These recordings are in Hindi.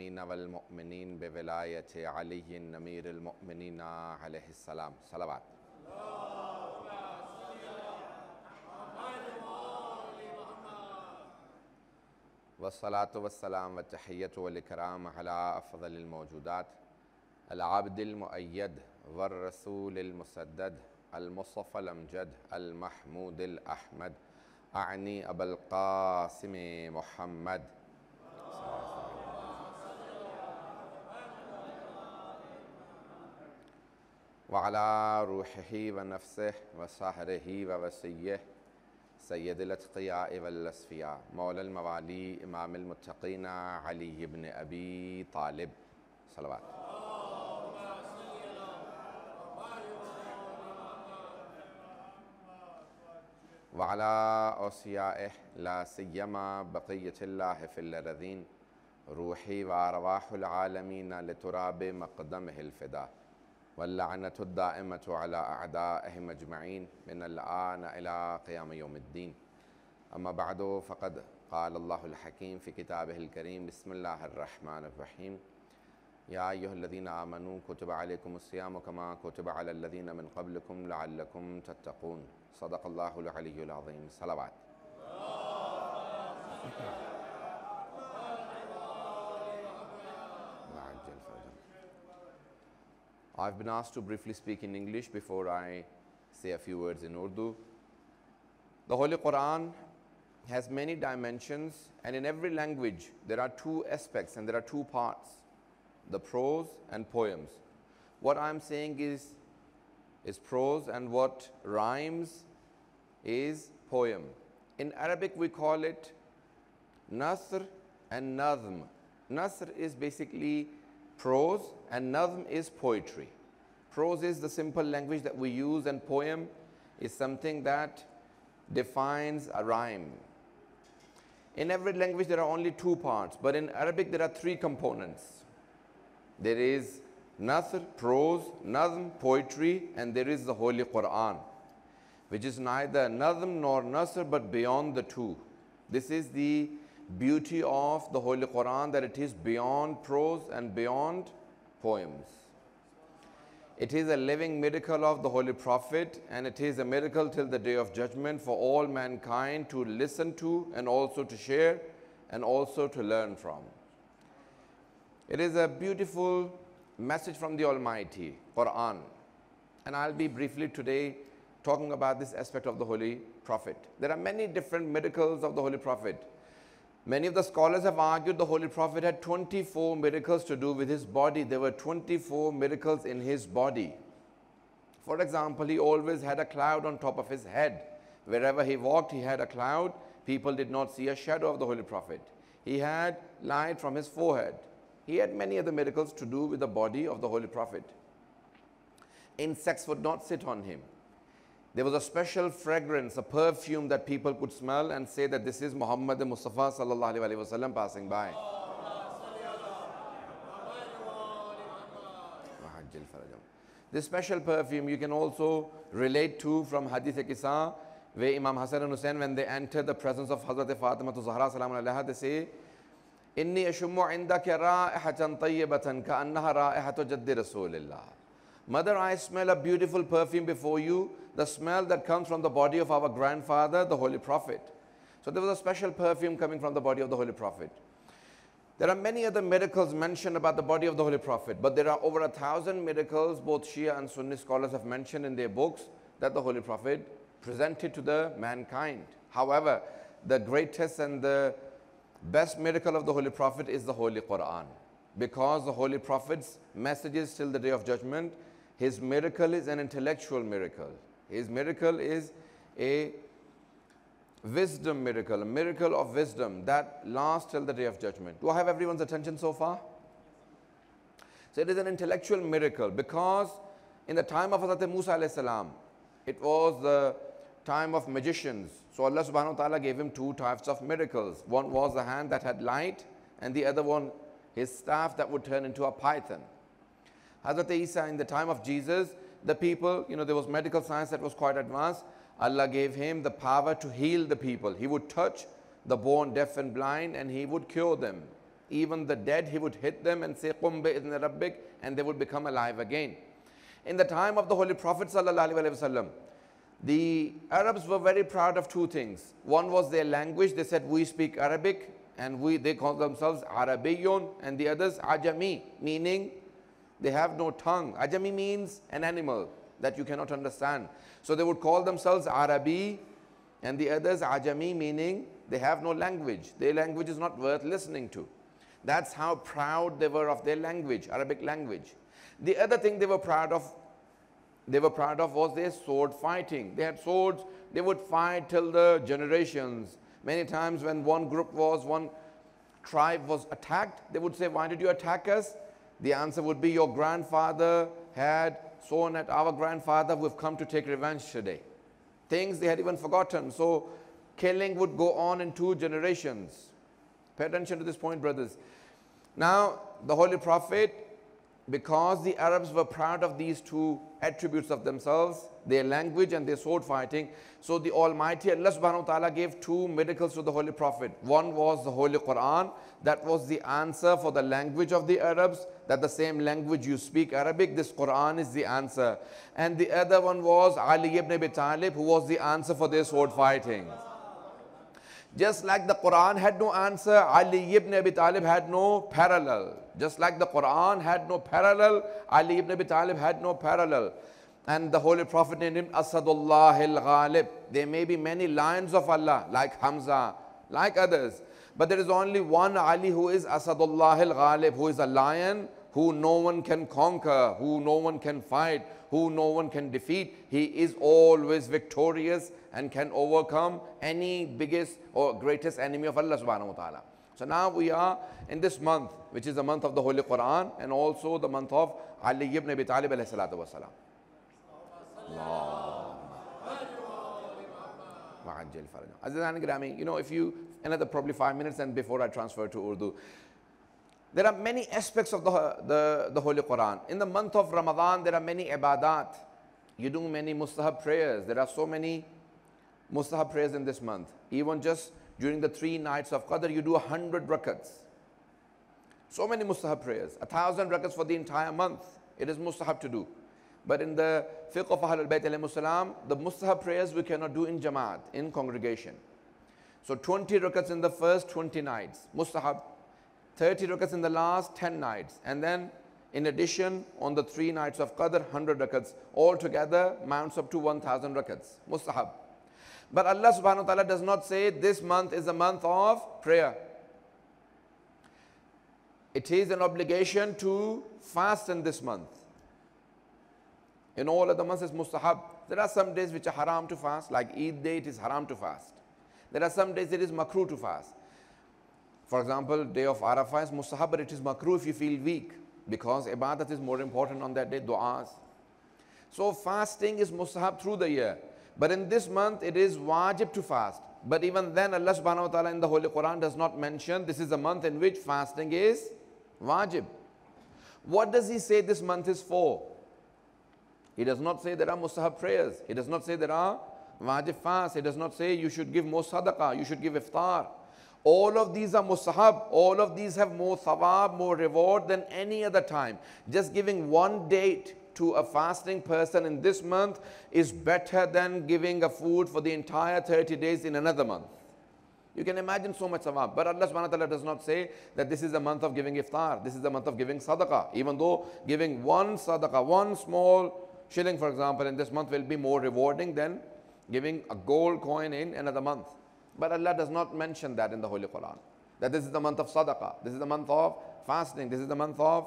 المسلمين والمؤمنين بولاية علي أمير المؤمنين عليه السلام صلوات والصلاة والسلام والتحية والإكرام على أفضل الموجودات العبد المؤيد والرسول المسدد المصطفى الأمجد المحمود الأحمد أعني أبا القاسم محمد وعلى روحه ونفسه وسهره ووسيه سيد الأتقياء والأصفياء مولى الموالي إمام المتقين علي بن أبي طالب صلوات وعلى أوصيائه لا سيما بقية الله في الأرضين روحي وأرواح العالمين لتراب مقدمه الفداء واللعنة الدائمة على أعدائهم أجمعين من الآن إلى قيام يوم الدين أما بعد فقد قال الله الحكيم في كتابه الكريم بسم الله الرحمن الرحيم يا أيها الذين آمنوا كتب عليكم الصيام كما كتب على الذين من قبلكم لعلكم تتقون صدق الله العلي العظيم صلوات I've been asked to briefly speak in English before I say a few words in Urdu. The Holy Quran has many dimensions and in every language there are two aspects and there are two parts, the prose and poems. What I'm saying is, is prose and what rhymes is poem. In Arabic we call it Nasr and Nazm. Nasr is basically Prose and nazm is poetry. Prose is the simple language that we use and poem is something that defines a rhyme. In every language there are only two parts, but in Arabic there are three components. There is nasr, prose, nazm, poetry, and there is the Holy Quran, which is neither nazm nor nasr but beyond the two. This is the beauty of the Holy Quran that it is beyond prose and beyond poems. It is a living miracle of the Holy Prophet and it is a miracle till the day of judgment for all mankind to listen to and also to share and also to learn from. It is a beautiful message from the Almighty, Quran. And I'll be briefly today talking about this aspect of the Holy Prophet. There are many different miracles of the Holy Prophet Many of the scholars have argued the Holy Prophet had 24 miracles to do with his body. There were 24 miracles in his body. For example, he always had a cloud on top of his head. Wherever he walked, he had a cloud. People did not see a shadow of the Holy Prophet. He had light from his forehead. He had many other miracles to do with the body of the Holy Prophet. Insects would not sit on him. There was a special fragrance, a perfume that people could smell and say that this is Muhammad Mustafa wasallam passing by. This special perfume you can also relate to from Hadith kisa, where Imam Hassan and Hussein, when they enter the presence of Hazrat Fatima to Zahra salam alaiha, they say, إني أشم عندك رائحة طيبة كأنها رائحة جد رسول الله Mother, I smell a beautiful perfume before you, the smell that comes from the body of our grandfather, the Holy Prophet. So there was a special perfume coming from the body of the Holy Prophet. There are many other miracles mentioned about the body of the Holy Prophet, but there are over a thousand miracles both Shia and Sunni scholars have mentioned in their books that the Holy Prophet presented to the mankind. However, the greatest and the best miracle of the Holy Prophet is the Holy Quran because the Holy Prophet's messages till the day of judgment his miracle is an intellectual miracle. His miracle is a wisdom miracle, a miracle of wisdom that lasts till the day of judgment. Do I have everyone's attention so far? So it is an intellectual miracle because in the time of Hazrat Musa alayhi salam, it was the time of magicians. So Allah subhanahu wa ta'ala gave him two types of miracles. One was the hand that had light and the other one his staff that would turn into a python. Hazrat Isa in the time of Jesus, the people, you know, there was medical science that was quite advanced. Allah gave him the power to heal the people. He would touch the born deaf and blind and he would cure them. Even the dead, he would hit them and say, Qum bi'idhna rabbik, and they would become alive again. In the time of the Holy Prophet wasallam, the Arabs were very proud of two things. One was their language. They said, we speak Arabic and we, they called themselves Arabiyun and the others Ajami, meaning they have no tongue. Ajami means an animal that you cannot understand. So they would call themselves Arabi and the others Ajami meaning they have no language. Their language is not worth listening to. That's how proud they were of their language, Arabic language. The other thing they were proud of, they were proud of was their sword fighting. They had swords, they would fight till the generations. Many times when one group was, one tribe was attacked, they would say, why did you attack us? The answer would be your grandfather had sworn at our grandfather, we've come to take revenge today. Things they had even forgotten. So killing would go on in two generations. Pay attention to this point, brothers. Now, the Holy Prophet, because the Arabs were proud of these two attributes of themselves, their language and their sword fighting, so the Almighty Allah subhanahu wa ta'ala gave two miracles to the Holy Prophet. One was the Holy Quran, that was the answer for the language of the Arabs that the same language you speak Arabic, this Quran is the answer. And the other one was Ali ibn Abi Talib, who was the answer for their sword fighting. Just like the Quran had no answer, Ali ibn Abi Talib had no parallel. Just like the Quran had no parallel, Ali ibn Abi Talib had no parallel. And the Holy Prophet named him Asadullah al Ghalib. There may be many lions of Allah, like Hamza, like others. But there is only one Ali who is Asadullah al-Ghalib, who is a lion who no one can conquer, who no one can fight, who no one can defeat. He is always victorious and can overcome any biggest or greatest enemy of Allah subhanahu wa ta'ala. So now we are in this month, which is the month of the Holy Quran and also the month of Ali ibn Abi Talib alayhi salatu wa salam. Aziz Grammy, you know, if you another probably five minutes, and before I transfer to Urdu. There are many aspects of the, the, the Holy Quran. In the month of Ramadan, there are many ibadat. You do many mustahab prayers. There are so many mustahab prayers in this month. Even just during the three nights of Qadr, you do a 100 rakats. So many mustahab prayers. A thousand rakats for the entire month. It is mustahab to do. But in the fiqh of Ahlul Bayt, the mustahab prayers we cannot do in jamaat, in congregation. So 20 rakats in the first 20 nights, mustahab. 30 rakats in the last 10 nights. And then in addition, on the three nights of Qadr, 100 rakats. Altogether, mounts up to 1,000 rakats, mustahab. But Allah subhanahu wa ta'ala does not say this month is a month of prayer. It is an obligation to fast in this month. In all other months, it's mustahab. There are some days which are haram to fast, like Eid day, it is haram to fast. There are some days it is makruh to fast. For example, day of Arafah is mustahab, but it is makruh if you feel weak because ibadat is more important on that day, du'as. So fasting is mustahab through the year. But in this month, it is wajib to fast. But even then, Allah subhanahu wa ta'ala in the Holy Quran does not mention this is a month in which fasting is wajib. What does he say this month is for? He does not say there are mustahab prayers. He does not say there are wajib fast. It does not say you should give more sadaqah, you should give iftar. All of these are mustahab. All of these have more thawab, more reward than any other time. Just giving one date to a fasting person in this month is better than giving a food for the entire 30 days in another month. You can imagine so much sawab. But Allah subhanahu wa ta'ala does not say that this is the month of giving iftar, this is the month of giving sadaqah. Even though giving one sadaqah, one small shilling, for example, in this month will be more rewarding than giving a gold coin in another month. But Allah does not mention that in the Holy Quran. That this is the month of sadaqah, this is the month of fasting, this is the month of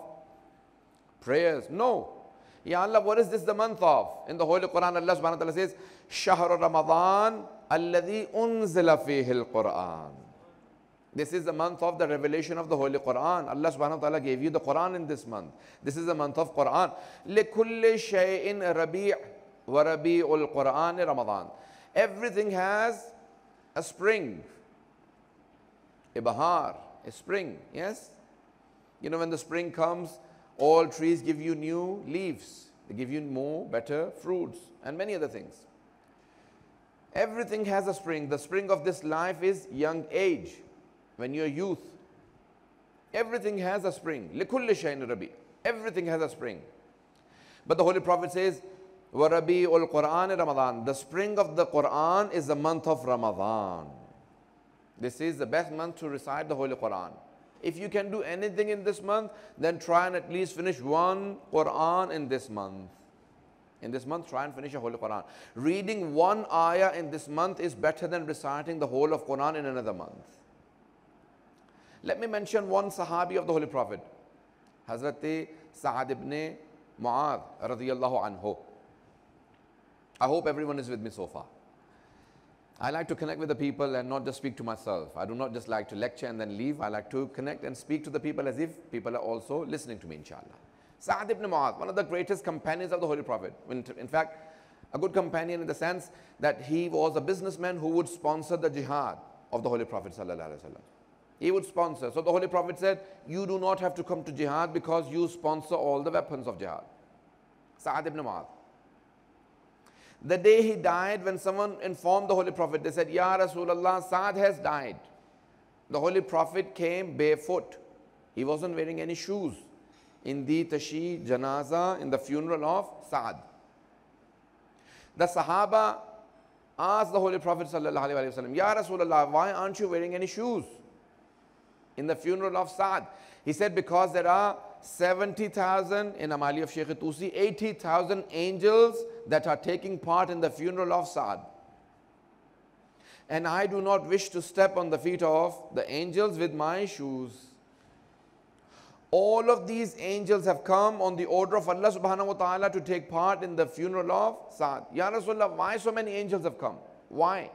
prayers. No. Ya Allah, what is this the month of? In the Holy Quran, Allah subhanahu wa ta'ala says, Shahr Ramadan alladhi unzila fihi quran This is the month of the revelation of the Holy Quran. Allah subhanahu wa ta'ala gave you the Quran in this month. This is the month of Quran. لِكُلِّ شَيْءٍ رَبِيعٍ وَرَبِيعُ الْقُرْآنِ Ramadan. Everything has a spring, a bahar, a spring, yes? You know, when the spring comes, all trees give you new leaves. They give you more, better fruits and many other things. Everything has a spring. The spring of this life is young age, when you're youth. Everything has a spring. لِكُلِّ شَيْنِ رَبِي Everything has a spring. But the Holy Prophet says, وَرَبِيعُ الْقُرْآنِ Ramadan. The spring of the Quran is the month of Ramadan. This is the best month to recite the Holy Quran. If you can do anything in this month, then try and at least finish one Quran in this month. In this month, try and finish a Holy Quran. Reading one ayah in this month is better than reciting the whole of Quran in another month. Let me mention one Sahabi of the Holy Prophet, Hazrat Sa'ad ibn Mu'adh radiyallahu anhu. I hope everyone is with me so far. I like to connect with the people and not just speak to myself. I do not just like to lecture and then leave. I like to connect and speak to the people as if people are also listening to me, inshallah. Sa'ad ibn Mu'adh, one of the greatest companions of the Holy Prophet. In, fact, a good companion in the sense that he was a businessman who would sponsor the jihad of the Holy Prophet. He would sponsor. So the Holy Prophet said, You do not have to come to jihad because you sponsor all the weapons of jihad. Sa'ad ibn Mu'adh. The day he died, when someone informed the Holy Prophet, they said, Ya Rasulullah, Saad has died. The Holy Prophet came barefoot. He wasn't wearing any shoes in the Tashi Janaza, in the funeral of Saad. The Sahaba asked the Holy Prophet, وسلم, Ya Rasulullah, why aren't you wearing any shoes in the funeral of Saad? He said, Because there are 70,000 in Amali of Sheikh Tusi, 80,000 angels that are taking part in the funeral of Saad. And I do not wish to step on the feet of the angels with my shoes. All of these angels have come on the order of Allah subhanahu wa ta'ala to take part in the funeral of Saad. Ya Rasulullah, why so many angels have come? Why?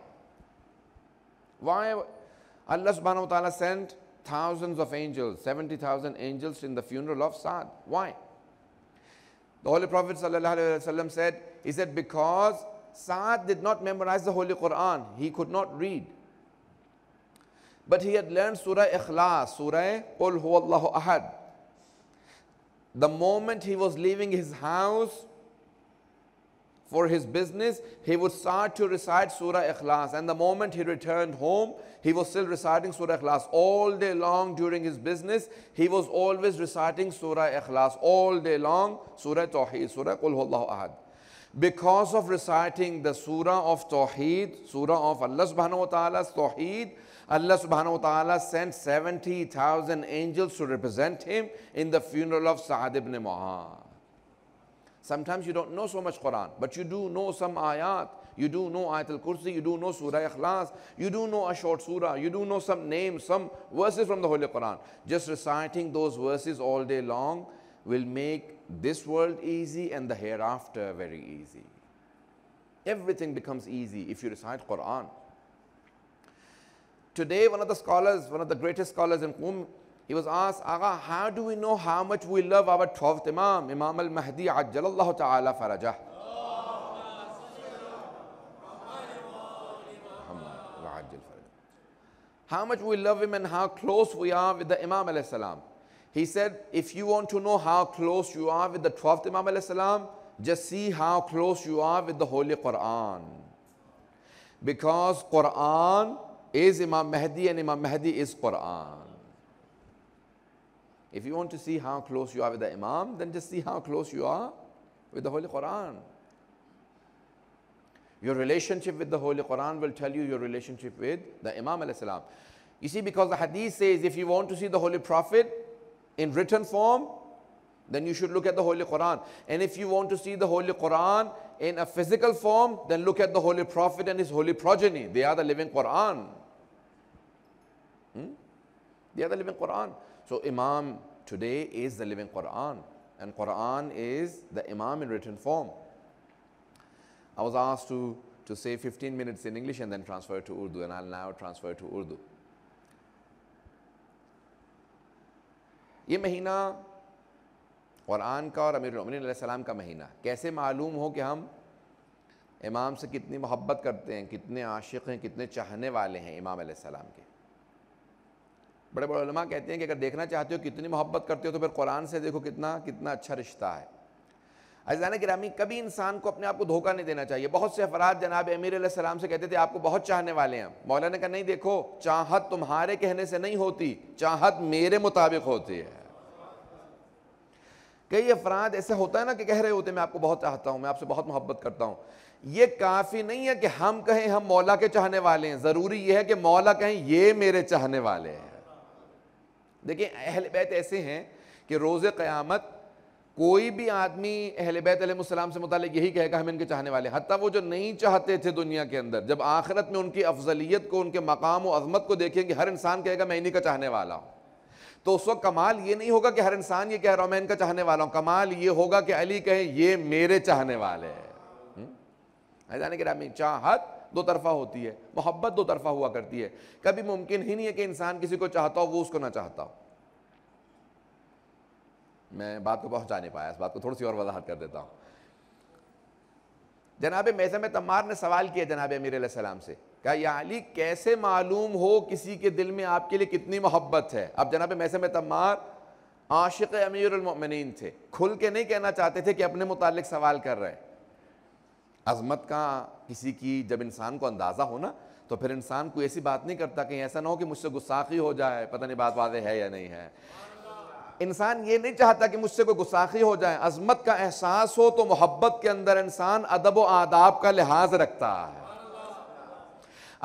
Why Allah subhanahu wa ta'ala sent thousands of angels, 70,000 angels in the funeral of Sa'd. Why? The Holy Prophet ﷺ said, he said, because Sa'd did not memorize the Holy Quran. He could not read. But he had learned Surah Ikhlas, Surah Qul Huwallahu Ahad. The moment he was leaving his house, for his business, he would start to recite Surah Ikhlas. And the moment he returned home, he was still reciting Surah Ikhlas. All day long during his business, he was always reciting Surah Ikhlas. All day long, Surah Tawheed, Surah Qul Allahu Ahad. Because of reciting the Surah of Tawheed, Surah of Allah subhanahu wa ta'ala's Tawheed, Allah subhanahu wa ta'ala sent 70,000 angels to represent him in the funeral of Sa'ad ibn Mu'adh. Sometimes you don't know so much Quran, but you do know some ayat. You do know Ayatul Kursi, you do know Surah Ikhlas, you do know a short surah, you do know some names, some verses from the Holy Quran. Just reciting those verses all day long will make this world easy and the hereafter very easy. Everything becomes easy if you recite Quran. Today, one of the scholars, one of the greatest scholars in Qum, he was asked, Aga, how do we know how much we love our 12th Imam, Imam al Mahdi Ajjalallahu Ta'ala Farajah? How much we love him and how close we are with the Imam alayhi salam. He said, if you want to know how close you are with the 12th Imam alayhi salam, just see how close you are with the Holy Quran. Because Quran is Imam Mahdi and Imam Mahdi is Quran. If you want to see how close you are with the Imam, then just see how close you are with the Holy Quran. Your relationship with the Holy Quran will tell you your relationship with the Imam. You see, because the hadith says if you want to see the Holy Prophet in written form, then you should look at the Holy Quran. And if you want to see the Holy Quran in a physical form, then look at the Holy Prophet and his holy progeny. They are the living Quran. Hmm? They are the living Quran. So Imam today is the living Quran and Quran is the Imam in written form. I was asked to, to say 15 minutes in English and then transfer it to Urdu and I'll now transfer it to Urdu. ये महीना कुरान का और अमीर सलाम का महीना है कैसे मालूम हो कि हम इमाम से कितनी मोहब्बत करते हैं कितने आशिक हैं कितने चाहने वाले हैं इमाम सलाम के बड़े बड़े कहते हैं कि अगर देखना चाहते हो कितनी मोहब्बत करते हो तो फिर कुरान से देखो कितना कितना अच्छा रिश्ता है अजान गिरामी कभी इंसान को अपने आप को धोखा नहीं देना चाहिए बहुत से अफराद जनाब अमीर सलाम से कहते थे आपको बहुत चाहने वाले हैं मौलाना का नहीं देखो चाहत तुम्हारे कहने से नहीं होती चाहत मेरे मुताबिक होती है कई अफराद ऐसे होता है ना कि कह रहे होते मैं आपको बहुत चाहता हूँ मैं आपसे बहुत मोहब्बत करता हूँ ये काफ़ी नहीं है कि हम कहें हम मौला के चाहने वाले हैं ज़रूरी यह है कि मौला कहें ये मेरे चाहने वाले हैं देखिए अहल बैत ऐसे हैं कि रोज़ क़यामत कोई भी आदमी अहल बैतम से मुतल यही कहेगा हम इनके चाहने वाले हती वो जो नहीं चाहते थे दुनिया के अंदर जब आखिरत में उनकी अफजलियत को उनके मकाम और अजमत को देखेंगे हर इंसान कहेगा मैं इन्हीं का चाहने वाला हूँ तो उस वक्त कमाल ये नहीं होगा कि हर इंसान ये कह रहा हूँ मैं इनका चाहने वाला हूँ कमाल ये होगा कि अली कहें ये मेरे चाहने वाले हैं जाने हम्म? के रामी चाहत दो तरफा होती है मोहब्बत दो तरफा हुआ करती है कभी मुमकिन ही नहीं है कि इंसान किसी को चाहता हो वो उसको ना चाहता हो मैं बात को पहुंचा नहीं पाया इस बात को थोड़ी सी और वजाहत कर देता हूं जनाब मैसम तमार ने सवाल किया जनाब अमीर सलाम से क्या यह अली कैसे मालूम हो किसी के दिल में आपके लिए कितनी मोहब्बत है अब जनाब मैसम तमार आशिक अमीरमिन थे खुल के नहीं कहना चाहते थे कि अपने मुतालिक सवाल कर रहे हैं अजमत का किसी की जब इंसान को अंदाज़ा हो ना तो फिर इंसान कोई ऐसी बात नहीं करता कहीं ऐसा ना हो कि मुझसे गुस्साखी हो जाए पता नहीं बात वादे है या नहीं है इंसान ये नहीं चाहता कि मुझसे कोई गुस्साखी हो जाए अजमत का एहसास हो तो मोहब्बत के अंदर इंसान अदब व आदाब का लिहाज रखता है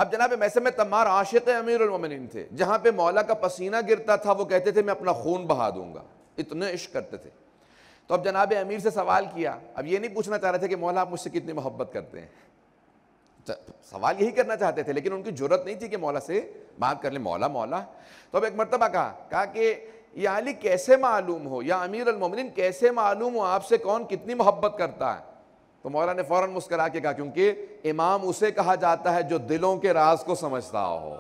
अब जनाब मैसे में तमार आशिक अमीरमिन थे जहाँ पे मौला का पसीना गिरता था वो कहते थे मैं अपना खून बहा दूंगा इतने इश्क करते थे तो अब जनाब अमीर से सवाल किया अब ये नहीं पूछना चाह रहे थे कि मौला आप मुझसे कितनी मोहब्बत करते हैं सवाल यही करना चाहते थे लेकिन उनकी जरूरत नहीं थी कि मौला से बात कर ले मौला मौला तो अब एक मरतबा कहा कहा कि यह अली कैसे मालूम हो या अमीर अलमोमिन कैसे मालूम हो आपसे कौन कितनी मोहब्बत करता है तो मौला ने फ़ौरन मुस्करा के कहा क्योंकि इमाम उसे कहा जाता है जो दिलों के राज को समझता हो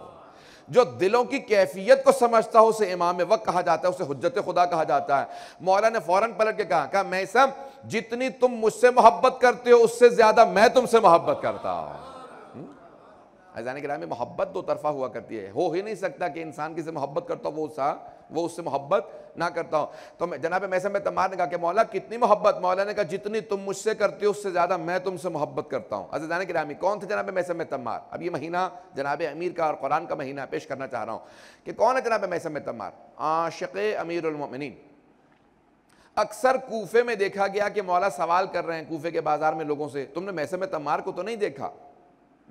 जो दिलों की कैफियत को समझता हो उसे इमाम वक्त कहा जाता है उसे हजरत खुदा कहा जाता है मौला ने फौरन पलट के कहा कहा मैं सब जितनी तुम मुझसे मोहब्बत करते हो उससे ज्यादा मैं तुमसे मोहब्बत करता हूँ अजान किराम में मोहब्बत दो तरफा हुआ करती है हो ही नहीं सकता कि इंसान किसी मोहब्बत करता हो वो सा वो उससे मोहब्बत ना करता हूँ तो जनाब मैसम मैं तमार ने कहा कि मौला कितनी मोहब्बत मौला ने कहा जितनी तुम मुझसे करते हो उससे ज़्यादा मैं तुमसे मोहब्बत करता हूँ अजय जाना रामी कौन थे जनाब मैसम तमार अब ये महीना जनाब अमीर का और कुरान का महीना पेश करना चाह रहा हूँ कि कौन है जनाब मैसम तमार आशक अमीरमिन अक्सर कोफे में देखा गया कि मौला सवाल कर रहे हैं कोफे के बाज़ार में लोगों से तुमने मैसम तमार को तो नहीं देखा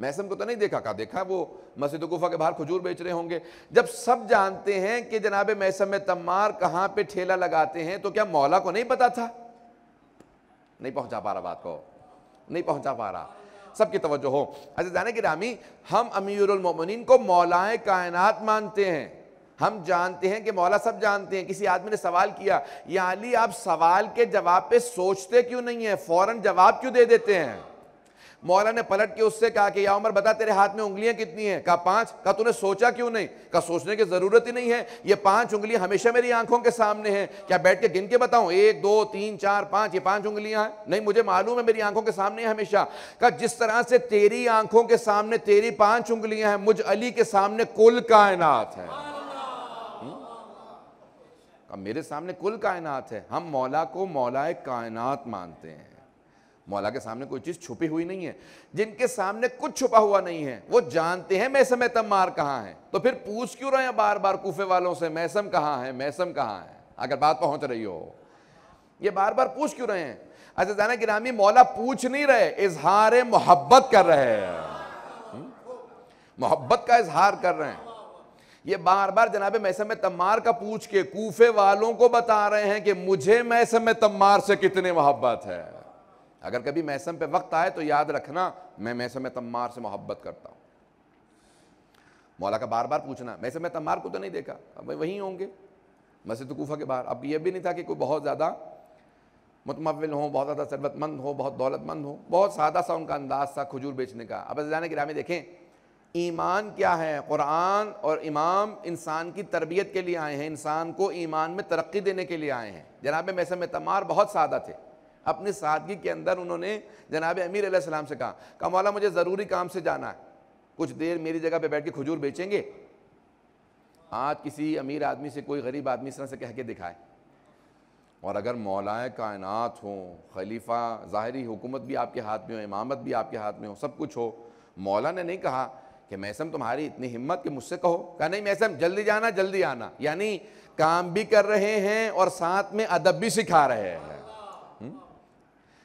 मैसम को तो नहीं देखा कहा देखा वो मस्जिद गुफा के बाहर खजूर बेच रहे होंगे जब सब जानते हैं कि जनाब मैसम में तम्मार कहाँ पे ठेला लगाते हैं तो क्या मौला को नहीं पता था नहीं पहुंचा पा रहा बात को नहीं पहुंचा पा रहा सबकी तवज्जो हो अच्छा जाने की रामी हम अमीरमिन को मौलाए कायनात मानते हैं हम जानते हैं कि मौला सब जानते हैं किसी आदमी ने सवाल किया या अली आप सवाल के जवाब पे सोचते क्यों नहीं है फौरन जवाब क्यों दे देते हैं मौला ने पलट के उससे कहा कि या उमर बता तेरे हाथ में उंगलियां कितनी हैं कहा पांच कहा तूने सोचा क्यों नहीं कहा सोचने की ज़रूरत ही नहीं है ये पांच उंगलियां हमेशा मेरी आंखों के सामने हैं क्या बैठ के गिन के बताऊं एक दो तीन चार पांच ये पांच उंगलियां हैं नहीं मुझे मालूम है मेरी आंखों के सामने है हमेशा कहा जिस तरह से तेरी आंखों के सामने तेरी पांच उंगलियां हैं मुझ अली के सामने कुल कायनात है हम्म? मेरे सामने कुल कायनात है हम मौला को मौलाए कायनात मानते हैं मौला के सामने कोई चीज़ छुपी हुई नहीं है जिनके सामने कुछ छुपा हुआ नहीं है वो जानते हैं मैसम तमार कहाँ है तो फिर पूछ क्यों रहे हैं बार बार कूफे वालों से मैसम कहाँ है मैसम कहाँ है अगर बात पहुंच रही हो ये बार बार पूछ क्यों रहे हैं अच्छा जाना गिरामी मौला पूछ नहीं रहे इजहार मोहब्बत कर रहे हैं मोहब्बत का इजहार कर रहे हैं ये बार बार जनाब मैसम तमार का पूछ के कूफे वालों को बता रहे हैं कि मुझे मैसम तमार से कितने मोहब्बत है अगर कभी मैसम पे वक्त आए तो याद रखना मैं मैसम तम्मार से मोहब्बत करता हूँ मौला का बार बार पूछना मैसम तम्मार को तो नहीं देखा अब वहीं होंगे मस्जिद कूफा के बाहर अब यह भी नहीं था कि कोई बहुत ज़्यादा मतमविल हों बहुत ज़्यादा शरबतमंद हो बहुत दौलतमंद हो बहुत सादा सा उनका अंदाज था खजूर बेचने का अब जाने की रामी देखें ईमान क्या है क़ुरान और इमाम इंसान की तरबियत के लिए आए हैं इंसान को ईमान में तरक्की देने के लिए आए हैं जनाब मैसम तमार बहुत सादा थे अपनी सादगी के अंदर उन्होंने जनाब अमीर सलाम से कहा कहा मौला मुझे ज़रूरी काम से जाना है कुछ देर मेरी जगह पे बैठ के खजूर बेचेंगे आज किसी अमीर आदमी से कोई गरीब आदमी इस तरह से कह के दिखाए और अगर मौलाए कायनात हों खलीफा ज़ाहरी हुकूमत भी आपके हाथ में हो इमामत भी आपके हाथ में हो सब कुछ हो मौला ने नहीं कहा कि मैसम तुम्हारी इतनी हिम्मत कि मुझसे कहो कहा नहीं मैसम जल्दी जाना जल्दी आना यानी काम भी कर रहे हैं और साथ में अदब भी सिखा रहे हैं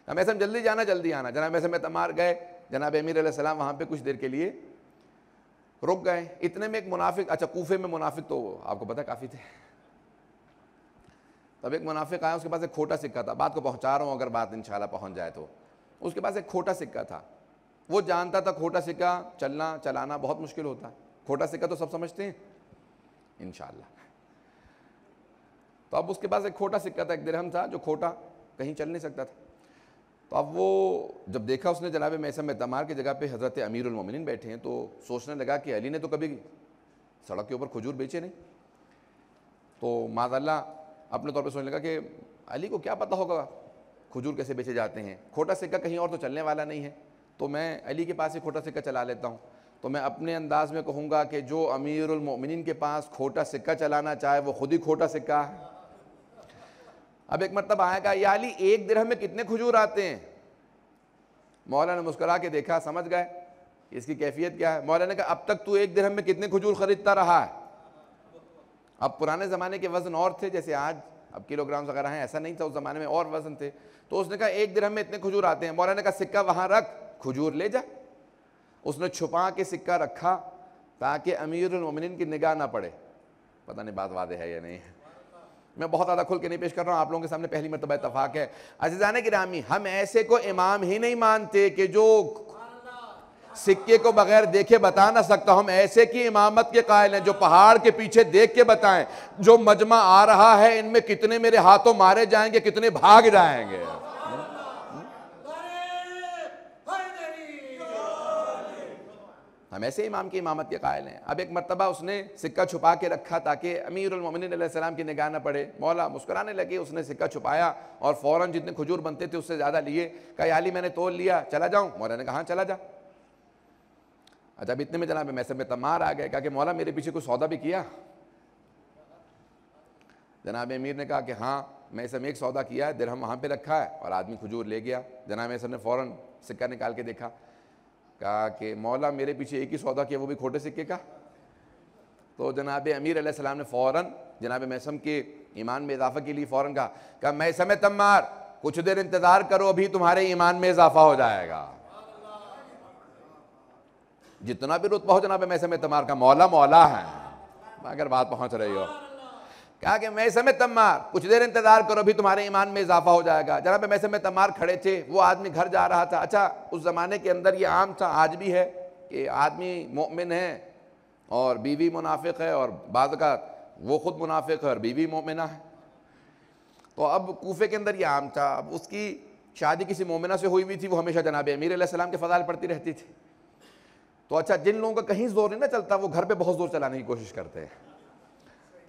हम ऐसे जल्दी जाना जल्दी आना जनाब ऐसे तमार गए जनाब अमीर सलाम वहाँ पर कुछ देर के लिए रुक गए इतने में एक मुनाफिक अच्छा कोफे में मुनाफिक तो आपको पता काफ़ी थे तब एक मुनाफिक आया उसके पास एक खोटा सिक्का था बात को पहुंचा रहा हूँ अगर बात इंशाल्लाह पहुंच जाए तो उसके पास एक खोटा सिक्का था वो जानता था खोटा सिक्का चलना चलाना बहुत मुश्किल होता है खोटा सिक्का तो सब समझते हैं इन तो अब उसके पास एक खोटा सिक्का था एक दिरहम था जो खोटा कहीं चल नहीं सकता था तो अब वो जब देखा उसने जनाब मैसम तमार की जगह पे हज़रत अमीर उमिन बैठे हैं तो सोचने लगा कि अली ने तो कभी सड़क के ऊपर खजूर बेचे नहीं तो माजल्ला अपने तौर पर सोचने लगा कि अली को क्या पता होगा खजूर कैसे बेचे जाते हैं खोटा सिक्का कहीं और तो चलने वाला नहीं है तो मैं अली के पास ही खोटा सिक्का चला लेता हूँ तो मैं अपने अंदाज़ में कहूँगा कि जो अमीरमिन के पास खोटा सिक्का चलाना चाहे वो खुद ही खोटा सिक्का है अब एक मतलब आएगा या अली एक दिरहम में कितने खजूर आते हैं मौला ने मुस्करा के देखा समझ गए इसकी कैफियत क्या है मौला ने कहा अब तक तू एक दिरहम में कितने खजूर ख़रीदता रहा है अब पुराने ज़माने के वज़न और थे जैसे आज अब किलोग्राम वगैरह हैं ऐसा नहीं था उस ज़माने में और वज़न थे तो उसने कहा एक दिरहम में इतने खजूर आते हैं मौलाना ने कहा सिक्का वहाँ रख खजूर ले जा उसने छुपा के सिक्का रखा ताकि अमीर उमिन की निगाह ना पड़े पता नहीं बात वादे है या नहीं है मैं बहुत ज़्यादा खुल के नहीं पेश कर रहा हूँ आप लोगों के सामने पहली मरतबा इतफाक़ है अजीज़ान गिरामी हम ऐसे को इमाम ही नहीं मानते कि जो सिक्के को बगैर देखे बता ना सकता हम ऐसे की इमामत के कायल हैं जो पहाड़ के पीछे देख के बताएं जो मजमा आ रहा है इनमें कितने मेरे हाथों मारे जाएंगे कितने भाग जाएंगे हम ऐसे इमाम की इमामत के कायल हैं अब एक मरतबा उसने सिक्का छुपा के रखा ताकि अमीरमिन की निगाह न पड़े मौला मुस्कुराने लगे उसने सिक्का छुपाया और फ़ौर जितने खजूर बनते थे उससे ज़्यादा लिए कहा अली मैंने तोड़ लिया चला जाऊँ मौला ने कहा हाँ, चला जा अच्छा इतने में जनाब मैसे में तमार आ गए कहा कि मौला मेरे पीछे कुछ सौदा भी किया जनाब अमीर ने कहा कि हाँ मैं सब एक सौदा किया है दिरहम वहाँ पे रखा है और आदमी खजूर ले गया जनाब मैसम ने फ़ौरन सिक्का निकाल के देखा कहा कि मौला मेरे पीछे एक ही सौदा किया वो भी खोटे सिक्के का तो जनाब अमीर सलाम ने फौरन जनाब मैसम के ईमान में इजाफा के लिए फौरन कहा कहा मैसम तमार कुछ देर इंतज़ार करो अभी तुम्हारे ईमान में इजाफा हो जाएगा जितना भी रुतबा हो जनाब मैसम तमार का मौला मौला है मगर बात पहुंच रही हो कहा कि समय तमार कुछ देर इंतजार करो अभी तुम्हारे ईमान में इजाफा हो जाएगा मैं समय तमार खड़े थे वो आदमी घर जा रहा था अच्छा उस ज़माने के अंदर ये आम था आज भी है कि आदमी मोमिन है और बीवी मुनाफिक है और बाद का वो ख़ुद मुनाफिक है और बीवी मोमिना है तो अब कोफे के अंदर ये आम था अब उसकी शादी किसी मोमिना से हुई हुई थी वो हमेशा जनाब अमीर सलाम के फजाल पड़ती रहती थी तो अच्छा जिन लोगों का कहीं जोर नहीं ना चलता वो घर पे बहुत जोर चलाने की कोशिश करते हैं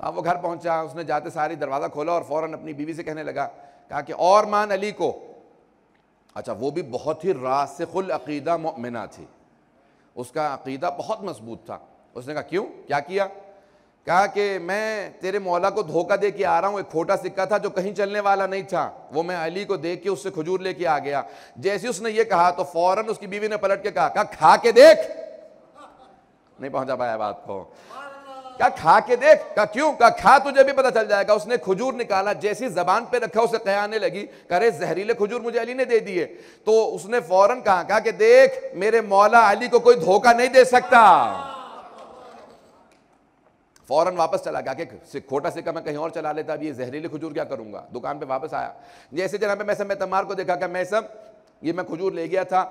अब वो घर पहुंचा उसने जाते सारी दरवाज़ा खोला और फ़ौरन अपनी बीवी से कहने लगा कहा कि और मान अली को अच्छा वो भी बहुत ही रासखुल अकीदा मोमिना थी उसका अकीदा बहुत मजबूत था उसने कहा क्यों क्या किया कहा कि मैं तेरे मौला को धोखा दे के आ रहा हूँ एक खोटा सिक्का था जो कहीं चलने वाला नहीं था वो मैं अली को देख के उससे खजूर लेके आ गया जैसे उसने ये कहा तो फौरन उसकी बीवी ने पलट के कहा, कहा खा के देख नहीं पहुंचा पाया बात को क्या खा के देख का क्यों का खा तुझे भी पता चल जाएगा उसने खजूर निकाला जैसी जबान पे रखा उसे कह आने लगी करे जहरीले खजूर मुझे अली ने दे दिए तो उसने फौरन कहा कहा कि देख मेरे मौला अली को कोई धोखा नहीं दे सकता फौरन वापस चला गया कि खोटा सिक्का मैं कहीं और चला लेता अब ये जहरीले खजूर क्या करूंगा दुकान पर वापस आया जैसे जनाब मैसम मैं तमार को देखा क्या मैसम ये मैं खजूर ले गया था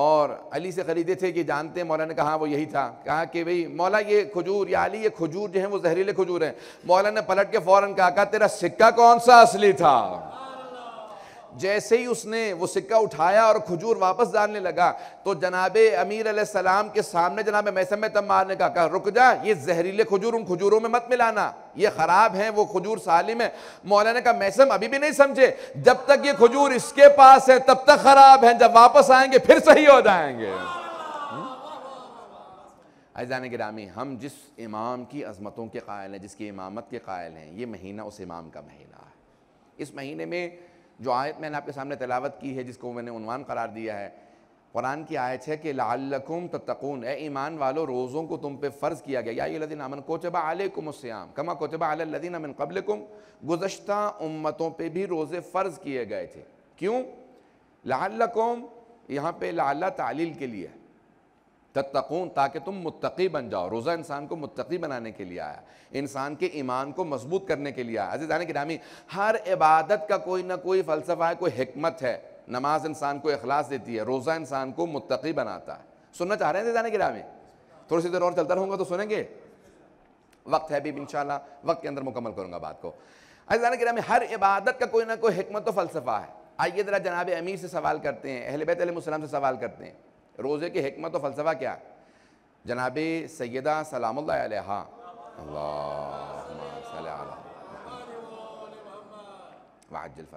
और अली से ख़रीदे थे कि जानते हैं मौलाना ने कहा वो यही था कहा कि भाई मौला ये खजूर या अली ये खजूर जो है वो जहरीले खजूर हैं मौलाना ने पलट के फ़ौरन कहा कहा तेरा सिक्का कौन सा असली था जैसे ही उसने वो सिक्का उठाया और खजूर वापस डालने लगा तो जनाब अमीर सलाम के सामने जनाब मैसम तम्मार ने कहा रुक जा ये जहरीले खजूर उन खजूरों में मत मिलाना ये ख़राब हैं वो खजूर सालिम है मौलाना का मैसम अभी भी नहीं समझे जब तक ये खजूर इसके पास है तब तक ख़राब है जब वापस आएंगे फिर सही हो जाएंगे अजान हम्म? गिरामी हम जिस इमाम की अजमतों के कायल हैं जिसकी इमामत के कायल हैं ये महीना उस इमाम का महीना है इस महीने में जो आयत मैंने आपके सामने तलावत की है जिसको मैंने उनवान करार दिया है कुरान की आयत है कि लाकुम तत्तकून ए ईमान वालों रोज़ों को तुम पे फ़र्ज़ किया गया या लदीन अमन कोचबा आलकुमस्याम कमा कोचबा आलदीन अमन कबलकुम गुज्त उम्मतों पर भी रोज़े फ़र्ज़ किए गए थे क्यों लाकुम यहाँ पे लाला तालील के लिए तत्तकून ताकि तुम मुत्तकी बन जाओ रोज़ा इंसान को मुत्तकी बनाने के लिए आया इंसान के ईमान को मजबूत करने के लिए आया अजीज़ान के नामी हर इबादत का कोई ना कोई फ़लसफ़ा है कोई हमत है नमाज इंसान को अखलास देती है रोज़ा इंसान को मुत्तकी बनाता है सुनना चाह रहे हैं अजीज़ान के नामी थोड़ी सी देर और चलता रहूँगा तो सुनेंगे वक्त है अभी इन वक्त के अंदर मुकम्मल करूँगा बात को अजीज़ान के नामी हर इबादत का कोई ना कोई हमत तो फ़लसफ़ा है आइए ज़रा जनाब अमीर से सवाल करते हैं अहल बैत से सवाल करते हैं रोज़े की हमत व फ़लसफ़ा क्या जनाब सैदा सलाम वाजल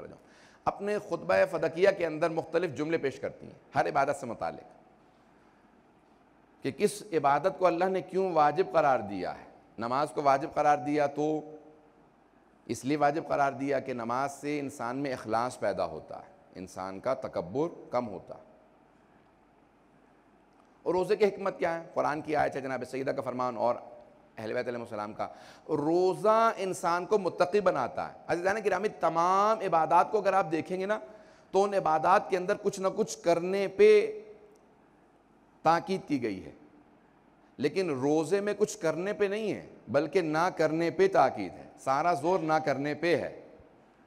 अपने खुतब फदकिया के अंदर मुख्तलिफ जुमले पेश करती हैं हर इबादत से मुतल कि किस इबादत को अल्लाह ने क्यों वाजिब करार दिया है नमाज को वाजिब करार दिया तो इसलिए वाजिब करार दिया कि नमाज से इंसान में अखलास पैदा होता है इंसान का तकबर कम होता है और रोज़े की हमत क्या है कुरान की आयत है जनाब सैदा का फरमान और अहलबैतम का रोज़ा इंसान को मुतकी बनाता है कि गिरामी तमाम इबादत को अगर आप देखेंगे ना तो उन इबादत के अंदर कुछ ना कुछ करने पर ताकीद की गई है लेकिन रोज़े में कुछ करने पर नहीं है बल्कि ना करने पर ताकीद है सारा जोर ना करने पर है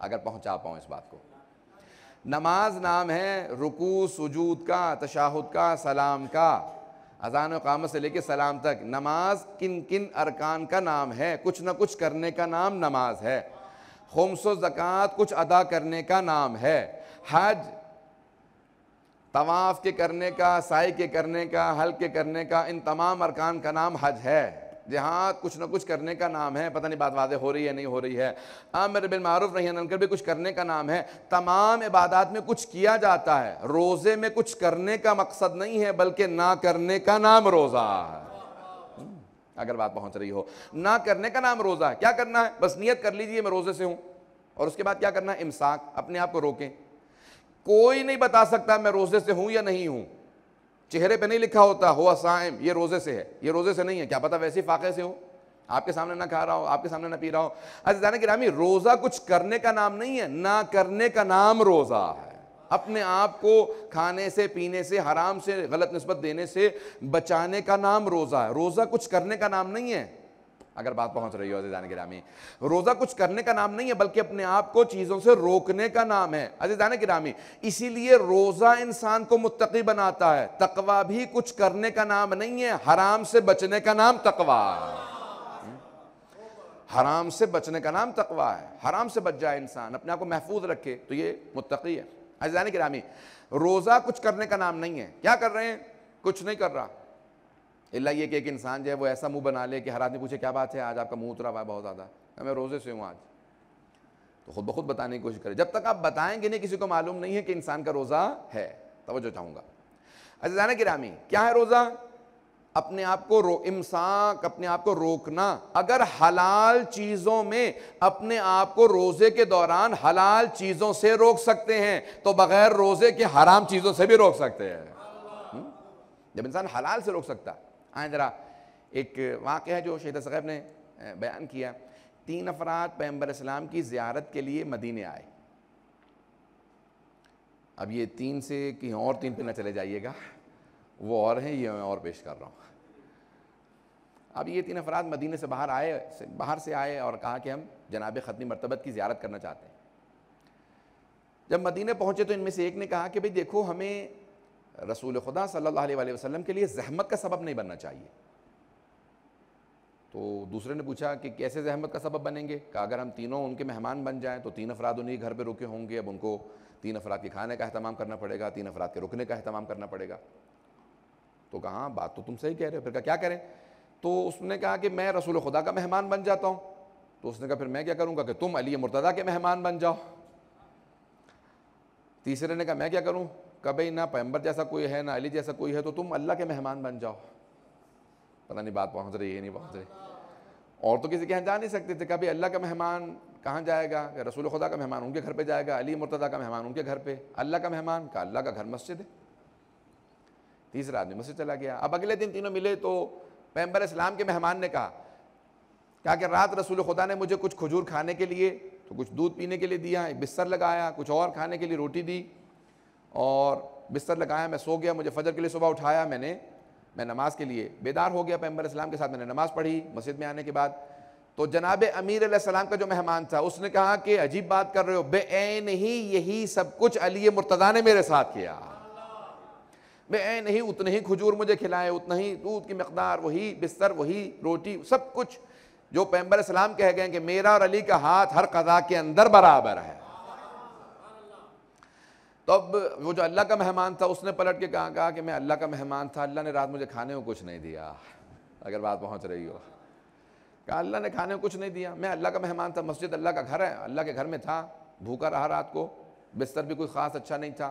अगर पहुंचा पाऊँ इस बात को नमाज नाम है रुकू सुजूद का तशाहुद का सलाम का अजान काम से लेकर सलाम तक नमाज किन किन अरकान का नाम है कुछ ना कुछ करने का नाम नमाज है खमस जक़ात कुछ अदा करने का नाम है हज तवाफ़ के करने का साई के करने का हल के करने का इन तमाम अरकान का नाम हज है जहाद कुछ ना कुछ करने का नाम है पता नहीं बात वादे हो रही है नहीं हो रही है अमर हाँ, बिन मारूफ नहीं अनकर भी कुछ करने का नाम है तमाम इबादत में कुछ किया जाता है रोज़े में कुछ करने का मकसद नहीं है बल्कि ना करने का नाम रोज़ा है हम्म, अगर बात पहुंच रही हो ना करने का नाम रोज़ा है क्या करना है बस नीयत कर लीजिए मैं रोज़े से हूँ और उसके बाद क्या करना है इमसाक अपने आप को रोकें कोई नहीं बता सकता मैं रोज़े से हूँ या नहीं हूँ चेहरे पे नहीं लिखा होता हो असाइम ये रोज़े से है ये रोज़े से नहीं है क्या पता वैसे ही फाके से हो आपके सामने ना खा रहा हो आपके सामने ना पी रहा हो अजान गिरामी रोज़ा कुछ करने का नाम नहीं है ना करने का नाम रोज़ा है अपने आप को खाने से पीने से हराम से गलत नस्बत देने से बचाने का नाम रोज़ा है रोज़ा कुछ करने का नाम नहीं है अगर बात पहुंच रही हो अजीज़ान गिरामी रोज़ा कुछ करने का नाम नहीं है बल्कि अपने आप को चीज़ों से रोकने का नाम है अजीज़ान गिरामी इसीलिए रोज़ा इंसान को मुतकी बनाता है तकवा भी कुछ करने का नाम नहीं है हराम से बचने का नाम तकवा हराम से बचने का नाम तकवा है हराम से बच जाए इंसान अपने आप को महफूज रखे तो ये मुतकी है अजान गिरामी रोज़ा कुछ करने का नाम नहीं है क्या कर रहे हैं कुछ नहीं कर रहा इला ये कि एक इंसान जो है वो ऐसा मुंह बना ले कि हर आदमी पूछे क्या बात है आज आपका मुंह उतरा हुआ है बहुत ज़्यादा मैं रोज़े से हूँ आज तो खुद ब खुद बताने की कोशिश करें जब तक आप बताएंगे नहीं किसी को मालूम नहीं है कि इंसान का रोज़ा है तोज्जो चाहूँगा कि किरामी क्या है रोज़ा अपने आप को रो इमसाक अपने आप को रोकना अगर हलाल चीज़ों में अपने आप को रोज़े के दौरान हलाल चीज़ों से रोक सकते हैं तो बगैर रोज़े के हराम चीज़ों से भी रोक सकते हैं हम्म? जब इंसान हलाल से रोक सकता है आए ज़रा एक वाक़ है जो शहीद सैब ने बयान किया तीन अफराद पैम्बर इस्लाम की ज़्यारत के लिए मदीने आए अब ये तीन से कहीं और तीन पे ना चले जाइएगा वो और हैं ये मैं और पेश कर रहा हूँ अब ये तीन अफराद मदीने से बाहर आए से, बाहर से आए और कहा कि हम जनाब ख़तनी मरतबत की ज्यारत करना चाहते हैं जब मदीने पहुँचे तो इनमें से एक ने कहा कि भाई देखो हमें रसूल खुदा सल्लल्लाहु अलैहि वसल्लम के लिए जहमत का सबब नहीं बनना चाहिए तो दूसरे ने पूछा कि कैसे जहमत का सबब बनेंगे कहा अगर हम तीनों उनके मेहमान बन जाएं तो तीन अफराद उन्हीं घर पर रुके होंगे अब उनको तीन अफराद के खाने का अहतमाम करना पड़ेगा तीन अफराद के रुकने का अहतमाम करना पड़ेगा तो कहा बात तो तुम सही कह रहे हो फिर कहा क्या करें तो उसने कहा कि मैं रसूल खुदा का मेहमान बन जाता हूँ तो उसने कहा फिर मैं क्या करूँगा कि तुम अली मुर्तदा के मेहमान बन जाओ तीसरे ने कहा मैं क्या करूँ कभी भाई ना पैम्बर जैसा कोई है ना अली जैसा कोई है तो तुम अल्लाह के मेहमान बन जाओ पता नहीं बात पहुंच रही है नहीं पहुंच रही और तो किसी के यहाँ जा नहीं सकते थे कभी अल्लाह का मेहमान कहाँ जाएगा रसूल खुदा का मेहमान उनके घर पे जाएगा अली मुर्तदा का मेहमान उनके घर पे अल्लाह का मेहमान का अल्लाह का घर मस्जिद है तीसरा आदमी मस्जिद चला गया अब अगले दिन तीनों मिले तो पैम्बर इस्लाम के मेहमान ने कहा क्या कि रात रसूल खुदा ने मुझे कुछ खजूर खाने के लिए तो कुछ दूध पीने के लिए दिया एक बिस्तर लगाया कुछ और खाने के लिए रोटी दी और बिस्तर लगाया मैं सो गया मुझे फजर के लिए सुबह उठाया मैंने मैं नमाज़ के लिए बेदार हो गया पैम्बर इस्लाम के साथ मैंने नमाज़ पढ़ी मस्जिद में आने के बाद तो जनाब अमीर सलाम का जो मेहमान था उसने कहा कि अजीब बात कर रहे हो बेन ही यही सब कुछ अली मुर्तदा ने मेरे साथ किया बेन ही उतने ही खजूर मुझे खिलाए उतना ही दूध की मकदार वही बिस्तर वही रोटी सब कुछ जो पैम्बर इस्लाम कह गए कि मेरा और अली का हाथ हर कदा के अंदर बराबर है तो अब वो जो अल्लाह का मेहमान था उसने पलट के कहा कहा कि मैं अल्लाह का मेहमान था अल्लाह ने रात मुझे खाने को कुछ नहीं दिया अगर बात पहुंच रही हो कहा अल्लाह ने खाने को कुछ नहीं दिया मैं अल्लाह का मेहमान था मस्जिद अल्लाह का घर है अल्लाह के घर में था भूखा रहा रात को बिस्तर भी कोई ख़ास अच्छा नहीं था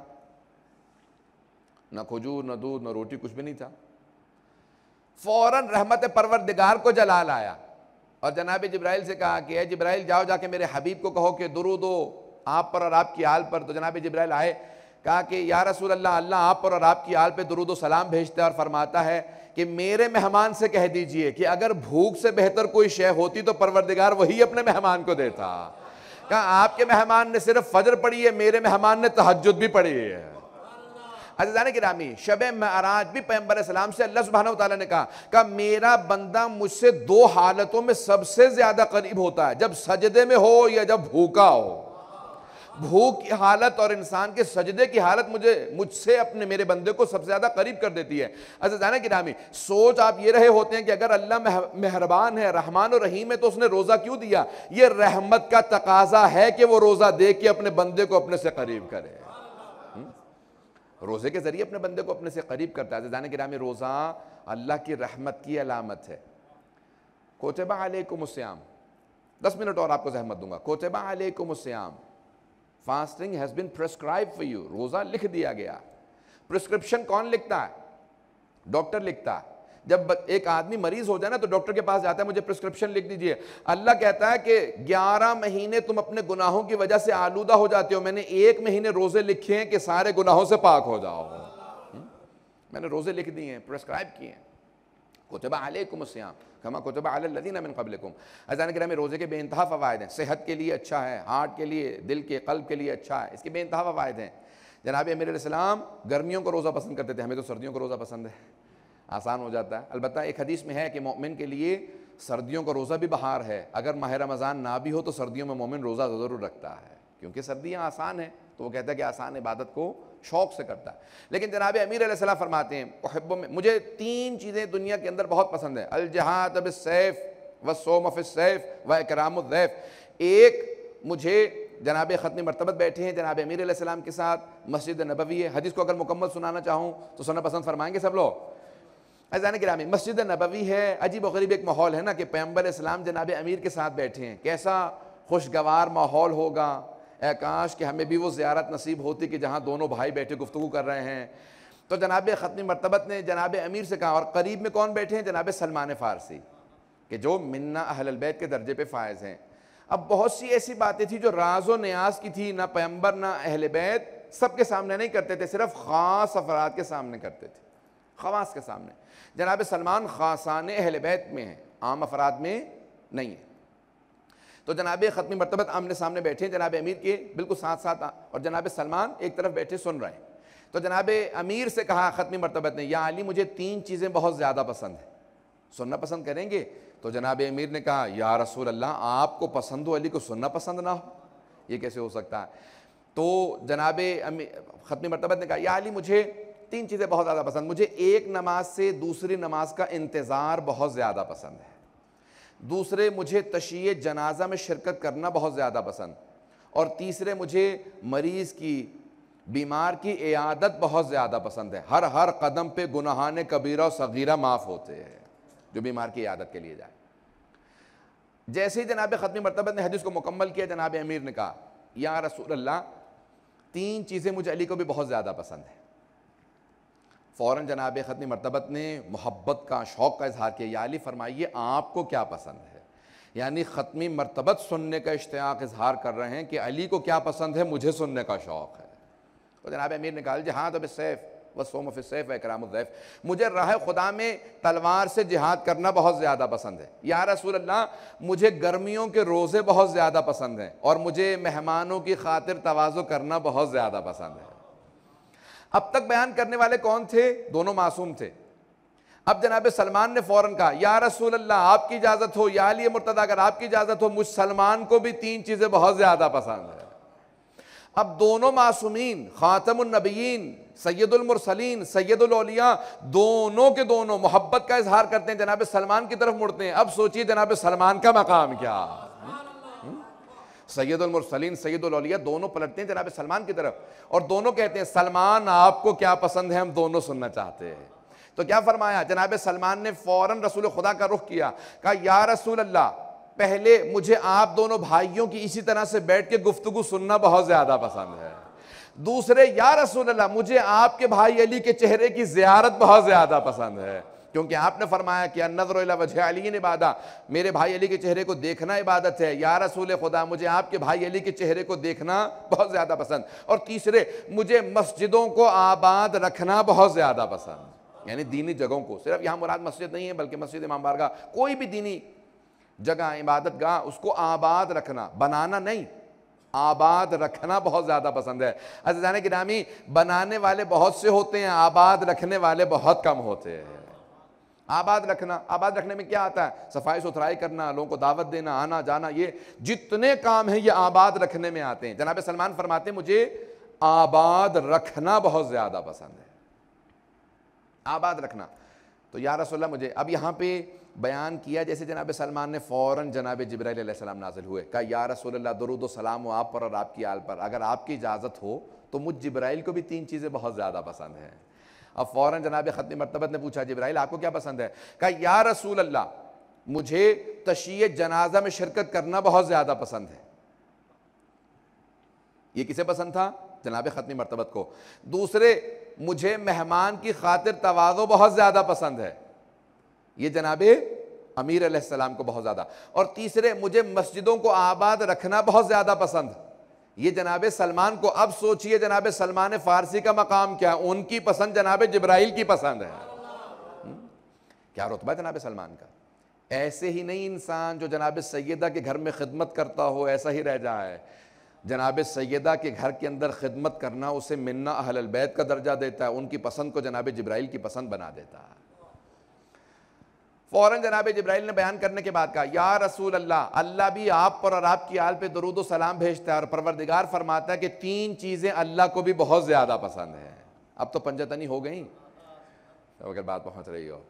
ना खजूर ना दूध ना रोटी कुछ भी नहीं था फौरन रहमत परवरदिगार को जलाल आया और जनाब जब्राइल से कहा कि ए जब्राइल जाओ जाके मेरे हबीब को कहो कि दुरुदो आप पर और आपकी आल पर तो जनाब जब्राइल आए कहा कि या रसूल अल्लाह अल्लाह आप पर और आपकी आल पे दरुद सलाम भेजता है और फरमाता है कि मेरे मेहमान से कह दीजिए कि अगर भूख से बेहतर कोई शय होती तो परवरदिगार वही अपने मेहमान को देता कहा आपके मेहमान ने सिर्फ फजर पढ़ी है मेरे मेहमान ने तहजद भी पढ़ी है अजान गिरामी शब मराज भी पैम्बर सलाम से अल्लाह सुबहान तला ने कहा मेरा बंदा मुझसे दो हालतों में सबसे ज़्यादा करीब होता है जब सजदे में हो या जब भूखा हो भूख की हालत और इंसान के सजदे की हालत मुझे मुझसे अपने मेरे बंदे को सबसे ज़्यादा करीब कर देती है अच्छा, जाना कि नामी सोच आप ये रहे होते हैं कि अगर अल्लाह मेहरबान है रहमान और रहीम है तो उसने रोज़ा क्यों दिया ये रहमत का तकाजा है कि वो रोज़ा दे के अपने बंदे को अपने से करीब करे हम्म? रोज़े के ज़रिए अपने बंदे को अपने से करीब करता है अच्छा, जाना कि नामी रोज़ा अल्लाह की रहमत की अलामत है कोतबा अलैकुम दस मिनट और आपको जहमत दूंगा कोतबा अलैकुम fasting has been prescribed for you रोज़ा लिख दिया गया प्रिस्क्रिप्शन कौन लिखता है डॉक्टर लिखता है जब एक आदमी मरीज हो जाए ना तो डॉक्टर के पास जाता है मुझे प्रिस्क्रिप्शन लिख दीजिए अल्लाह कहता है कि 11 महीने तुम अपने गुनाहों की वजह से आलूदा हो जाते हो मैंने एक महीने रोजे लिखे हैं कि सारे गुनाहों से पाक हो जाओ हम्म? मैंने रोजे लिख दिए हैं प्रिस्क्राइब किए हैं कुतबा अलैकुम सयाम कमा कुतबा लदीना मिन कबलकुम अजान कराम रोज़े के बेानतहा फ़वाद हैं सेहत के लिए अच्छा है हार्ट के लिए दिल के कल्ब के लिए अच्छा है इसके बेानतहा फ़वाद हैं जनाब मेरेम गर्मियों को रोज़ा पसंद करते थे हमें तो सर्दियों को रोज़ा पसंद है आसान हो जाता है अलबत्त एक हदीस में है कि मोमिन के लिए सर्दियों का रोज़ा भी बहार है अगर माह रमज़ान ना भी हो तो सर्दियों में मोमिन रोज़ा ज़रूर रखता है क्योंकि सर्दियाँ आसान हैं तो वो कहता है कि आसान इबादत को शौक से करता है लेकिन जनाब अमीर अलैहिस्सलाम फरमाते हैं हब्ब में मुझे तीन चीज़ें दुनिया के अंदर बहुत पसंद है अलजहाद अब सैफ़ व सोम अफ सैफ़ व करामैफ़ एक मुझे जनाब ख़त्म मरतबत बैठे हैं जनाब अमीर अलैहिस्सलाम के साथ मस्जिद नबवी है हदीस को अगर मुकम्मल सुनाना चाहूँ तो सुनना पसंद फरमाएंगे सब लोग अजान ग्रामी मस्जिद नबवी है अजीब वरीब एक माहौल है ना कि पैम्बल इस्लाम जनाब अमीर के साथ बैठे हैं कैसा खुशगवार माहौल होगा काश कि हमें भी वो ज़्यारत नसीब होती कि जहाँ दोनों भाई बैठे गुफ्तु कर रहे हैं तो जनाब ख़तनी मरतबत ने जनाब अमीर से कहा और करीब में कौन बैठे हैं जनाब सलमान फ़ारसी कि जो मन्ना अहलबैत के दर्जे पर फ़ायज़ हैं अब बहुत सी ऐसी बातें थी जो राज न्याज की थी ना पैम्बर ना अहल बैत सब के सामने नहीं करते थे सिर्फ ख़ास अफराद के सामने करते थे खवास के सामने जनाब सलमान खासान अहल बैत में हैं आम अफराद में नहीं है तो जनाब ख़त्मी मरतबत आमने सामने बैठे हैं जनाब अमीर के बिल्कुल साथ साथ और जनाब सलमान एक तरफ बैठे सुन रहे हैं तो जनाब अमीर से कहा ख़त्मी मरतबत ने या अली मुझे तीन चीज़ें बहुत ज़्यादा पसंद हैं सुनना पसंद करेंगे तो जनाब अमीर ने कहा या रसूल अल्लाह आपको पसंद हो अली को सुनना पसंद ना हो ये कैसे हो सकता है तो जनाब ख़त्मी मरतबत ने कहा या अली मुझे तीन चीज़ें बहुत ज़्यादा पसंद मुझे एक नमाज से दूसरी नमाज का इंतज़ार बहुत ज़्यादा पसंद है दूसरे मुझे तशीय जनाजा में शिरकत करना बहुत ज़्यादा पसंद और तीसरे मुझे मरीज़ की बीमार की इयादत बहुत ज़्यादा पसंद है हर हर कदम पे गुनाहान कबीरा और सगीरा माफ़ होते हैं जो बीमार की इयादत के लिए जाए जैसे ही जनाब ख़त्म मरतबत ने हदीस को मुकम्मल किया जनाब अमीर ने कहा या रसूल अल्लाह तीन चीज़ें मुझे अली को भी बहुत ज़्यादा पसंद है फौरन जनाब ख़त्म मरतबत ने मोहब्बत का शौक़ का इजहार किया याली फरमाइए आपको क्या पसंद है यानी ख़तमी मरतबत सुनने का इश्तियाक इजहार कर रहे हैं कि अली को क्या पसंद है मुझे सुनने का शौक़ है तो जनाब अमीर निकाल जी हाँ तो सैफ़ बस सोम सैफ़ करामैफ़ मुझे राह खुदा में तलवार से जिहाद करना बहुत ज़्यादा पसंद है या रसूल अल्लाह मुझे गर्मियों के रोज़े बहुत ज़्यादा पसंद हैं और मुझे मेहमानों की खातिर तोज़ो करना बहुत ज़्यादा पसंद है अब तक बयान करने वाले कौन थे दोनों मासूम थे अब जनाब सलमान ने फ़ौरन कहा या रसूल अल्लाह आपकी इजाज़त हो या अली मुर्तदा अगर आपकी इजाज़त हो मुझ सलमान को भी तीन चीज़ें बहुत ज़्यादा पसंद है अब दोनों मासूमीन ख़ातमनबीन सैदुलमरसलिन सैदुलौलिया दोनों के दोनों मोहब्बत का इजहार करते हैं जनाब सलमान की तरफ मुड़ते हैं अब सोचिए जनाब सलमान का मकाम क्या सैदुलमरसलिन सैदुलिया दोनों पलटते हैं जनाब सलमान की तरफ और दोनों कहते हैं सलमान आपको क्या पसंद है हम दोनों सुनना चाहते हैं तो क्या फरमाया जनाब सलमान ने फ़ौरन रसूल खुदा का रुख किया कहा या रसूल अल्लाह पहले मुझे आप दोनों भाइयों की इसी तरह से बैठ के गुफ्तगु सुनना बहुत ज़्यादा पसंद है दूसरे या रसूल अल्लाह मुझे आपके भाई अली के चेहरे की जियारत बहुत ज़्यादा पसंद है क्योंकि आपने फरमाया कि नजर वजह अली बाधा मेरे भाई अली के चेहरे को देखना इबादत है या रसूल खुदा मुझे आपके भाई अली के चेहरे को देखना बहुत ज़्यादा पसंद और तीसरे मुझे मस्जिदों को आबाद रखना बहुत ज़्यादा पसंद यानी दीनी जगहों को सिर्फ यहाँ मुराद मस्जिद नहीं है बल्कि मस्जिद इमाम बारगा कोई भी दीनी जगह इबादत गाह उसको आबाद रखना बनाना नहीं आबाद रखना बहुत ज़्यादा पसंद है अजान गिरामी बनाने वाले बहुत से होते हैं आबाद रखने वाले बहुत कम होते हैं आबाद रखना आबाद रखने में क्या आता है सफाई सुथराई करना लोगों को दावत देना आना जाना ये जितने काम हैं ये आबाद रखने में आते हैं जनाब सलमान फरमाते मुझे आबाद रखना बहुत ज़्यादा पसंद है आबाद रखना तो या रसोल्ला मुझे अब यहाँ पे बयान किया जैसे जनाब सलमान ने फ़ौरन जनाब जब्राईसम नाजिल हुए कहा या रसोल्ला दरुद सलाम हो आप पर और आपकी आल पर अगर आपकी इजाज़त हो तो मुझ जब्राइल को भी तीन चीज़ें बहुत ज़्यादा पसंद हैं अब फ़ौरन जनाब खत मरतबत ने पूछा जब्राइल आपको क्या पसंद है कहा या रसूल अल्लाह मुझे तशी जनाजा में शिरकत करना बहुत ज़्यादा पसंद है ये किसे पसंद था जनाब खत मरतबत को दूसरे मुझे मेहमान की खातिर तोज़ो बहुत ज़्यादा पसंद है ये जनाब अमीर को बहुत ज़्यादा और तीसरे मुझे मस्जिदों को आबाद रखना बहुत ज़्यादा पसंद है ये जनाब सलमान को अब सोचिए जनाब सलमान फारसी का मकाम क्या है उनकी पसंद जनाब जब्राइल की पसंद है हम्म? क्या रुतबा जनाब सलमान का ऐसे ही नहीं इंसान जो जनाब सैदा के घर में खिदमत करता हो ऐसा ही रह जाए जनाब सैदा के घर के अंदर खिदमत करना उसे मिन्ना अहल बैत का दर्जा देता है उनकी पसंद को जनाब जब्राइल की पसंद बना देता है फौरन जनाब जब्राइल ने बयान करने के बाद कहा या रसूल अल्लाह अल्लाह भी आप पर और आपकी आल पे दरुद सलाम भेजता है और परवरदिगार फरमाता है कि तीन चीज़ें अल्लाह को भी बहुत ज़्यादा पसंद हैं अब तो पंजतनी हो गई तो अगर बात पहुंच रही हो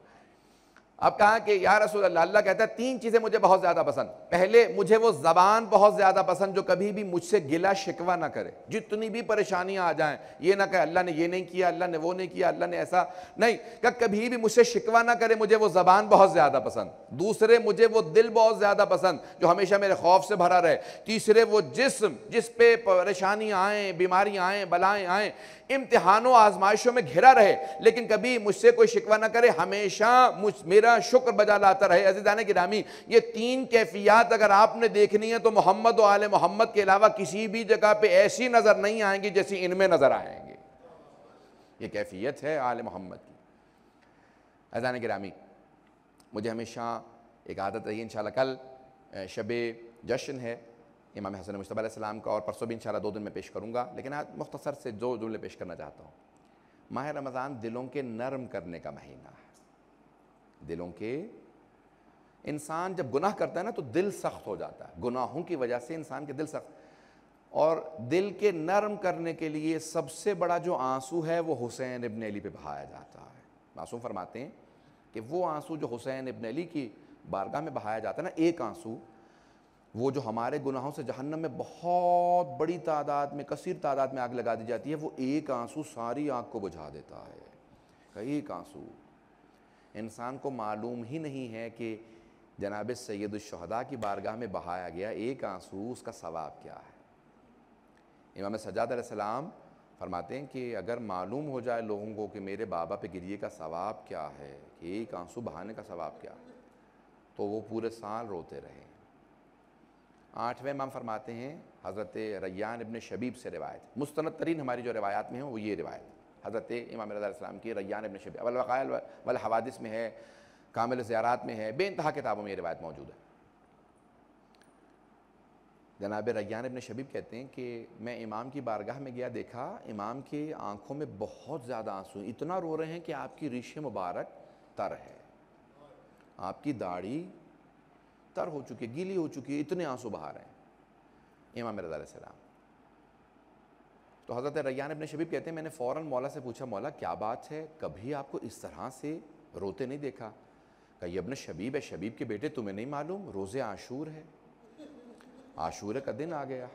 अब कहा कि यार रसूल अल्लाह अल्लाह कहता है तीन चीज़ें मुझे बहुत ज़्यादा पसंद पहले मुझे वो ज़बान बहुत ज़्यादा पसंद जो कभी भी मुझसे गिला शिकवा ना करे जितनी भी परेशानियाँ आ जाएं ये ना कहे अल्लाह ने ये नहीं किया अल्लाह ने वो नहीं किया अल्लाह ने ऐसा नहीं क्या कभी भी मुझसे शिकवा ना करे मुझे वो ज़बान बहुत ज़्यादा पसंद दूसरे मुझे वो दिल बहुत ज़्यादा पसंद जो हमेशा मेरे खौफ से भरा रहे तीसरे वो जिसम जिस पे परेशानी आएँ बीमारियाँ आएँ बलाएँ आएँ इम्तहानों आजमाइशों में घिरा रहे लेकिन कभी मुझसे कोई शिकवा ना करे हमेशा मुझ मेरा मेरा शुक्र बजा लाता रहे अजीज़ान गिरामी ये तीन कैफियात अगर आपने देखनी है तो मोहम्मद और आल मोहम्मद के अलावा किसी भी जगह पर ऐसी नज़र नहीं आएंगी जैसी इनमें नज़र आएंगे ये कैफियत है आल मोहम्मद की अजान गिरामी मुझे हमेशा एक आदत रही इन कल शब जश्न है इमाम हसन मुशतबाम का और परसों भी इन दो दिन में पेश करूँगा लेकिन आज मुख्तसर से जो जुमले पेश करना चाहता हूँ माह रमज़ान दिलों के नरम करने का महीना है दिलों के इंसान जब गुनाह करता है ना तो दिल सख्त हो जाता है गुनाहों की वजह से इंसान के दिल सख्त और दिल के नरम करने के लिए सबसे बड़ा जो आंसू है वो हुसैन इबन अली पे बहाया जाता है मासूम फरमाते हैं कि वो आंसू जो हुसैन इबन अली की बारगाह में बहाया जाता है ना एक आंसू वो जो हमारे गुनाहों से जहन्नम में बहुत बड़ी तादाद में कसीर तादाद में आग लगा दी जाती है वो एक आंसू सारी आग को बुझा देता है एक आंसू इंसान को मालूम ही नहीं है कि जनाब सैदुलशहदा की बारगाह में बहाया गया एक आंसू उसका सवाब क्या है इमाम सजाद सलाम फरमाते हैं कि अगर मालूम हो जाए लोगों को कि मेरे बाबा पे गिरिए का सवाब क्या है कि एक आंसू बहाने का सवाब क्या है तो वो पूरे साल रोते रहे आठवें इमाम फरमाते हैं हज़रत रैयान इबन शबीब से रिवायत मुस्तनद तरीन हमारी जो रिवायात में है वो ये रिवायत हज़रत इमाम रज़ाम की रैयान इबन शब वक़ायल वल हवादिस में है कामिल ज़्यारात में है बेानतहा किताबों में ये रिवायत मौजूद है जनाब रैयान अबन शबीब कहते हैं कि मैं इमाम की बारगाह में गया देखा इमाम की आंखों में बहुत ज़्यादा आंसू इतना रो रहे हैं कि आपकी रीश मुबारक तर है आपकी दाढ़ी तर हो चुकी गीली हो चुकी है इतने आंसू बहा रहे हैं इमाम रजा सलाम तो हज़रत रैयान अपने शबीब कहते हैं मैंने फ़ौर मौला से पूछा मौला क्या बात है कभी आपको इस तरह से रोते नहीं देखा कही अपने शबीब है शबीब के बेटे तुम्हें नहीं मालूम रोज़े आशूर है आशूर का दिन आ गया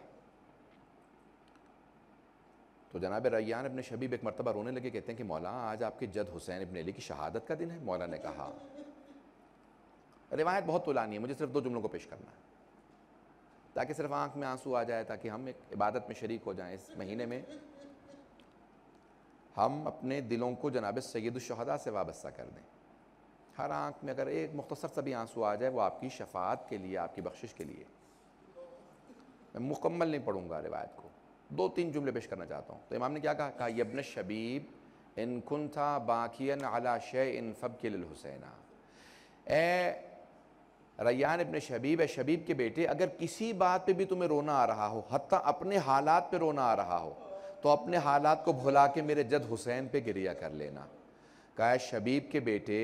तो जनाब रैयान अपने शबीब एक मरतबा रोने लगे कहते हैं कि मौला आज आपके जद हुसैन अपने अली की शहादत का दिन है मौला ने कहा रिवायत बहुत तुलानी है मुझे सिर्फ दो जुमलों को पेश करना है ताकि सिर्फ आंख में आंसू आ जाए ताकि हम एक इबादत में शरीक हो जाएं इस महीने में हम अपने दिलों को जनाब सैदुलशहदा से वाबस्ता कर दें हर आंख में अगर एक मुख्तसर सा भी आंसू आ जाए वो आपकी शफात के लिए आपकी बख्शिश के लिए मैं मुकम्मल नहीं पढ़ूँगा रिवायत को दो तीन जुमले पेश करना चाहता हूँ तो इमाम ने क्या कहा कहा यबन शबीब इन खुन था बाकी अला शे इन फ़ब के हुसैना ए रैयान अपने शबीब है शबीब के बेटे अगर किसी बात पे भी तुम्हें रोना आ रहा हो हती अपने हालात पे रोना आ रहा हो तो अपने हालात को भुला के मेरे जद हुसैन पे गिरिया कर लेना कहा शबीब के बेटे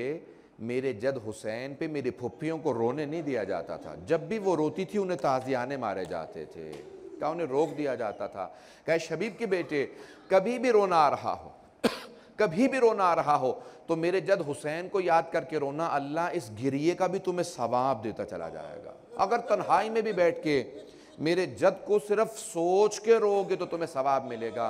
मेरे जद हुसैन पे मेरी फुफियों को रोने नहीं दिया जाता था जब भी वो रोती थी उन्हें ताजियाने मारे जाते थे क्या उन्हें रोक दिया जाता था कहे शबीब के बेटे कभी भी रोना आ रहा हो कभी भी रोना आ रहा हो तो मेरे जद हुसैन को याद करके रोना अल्लाह इस गिरिए का भी तुम्हें सवाब देता चला जाएगा अगर तन्हाई में भी बैठ के मेरे जद को सिर्फ सोच के रोगे तो तुम्हें सवाब मिलेगा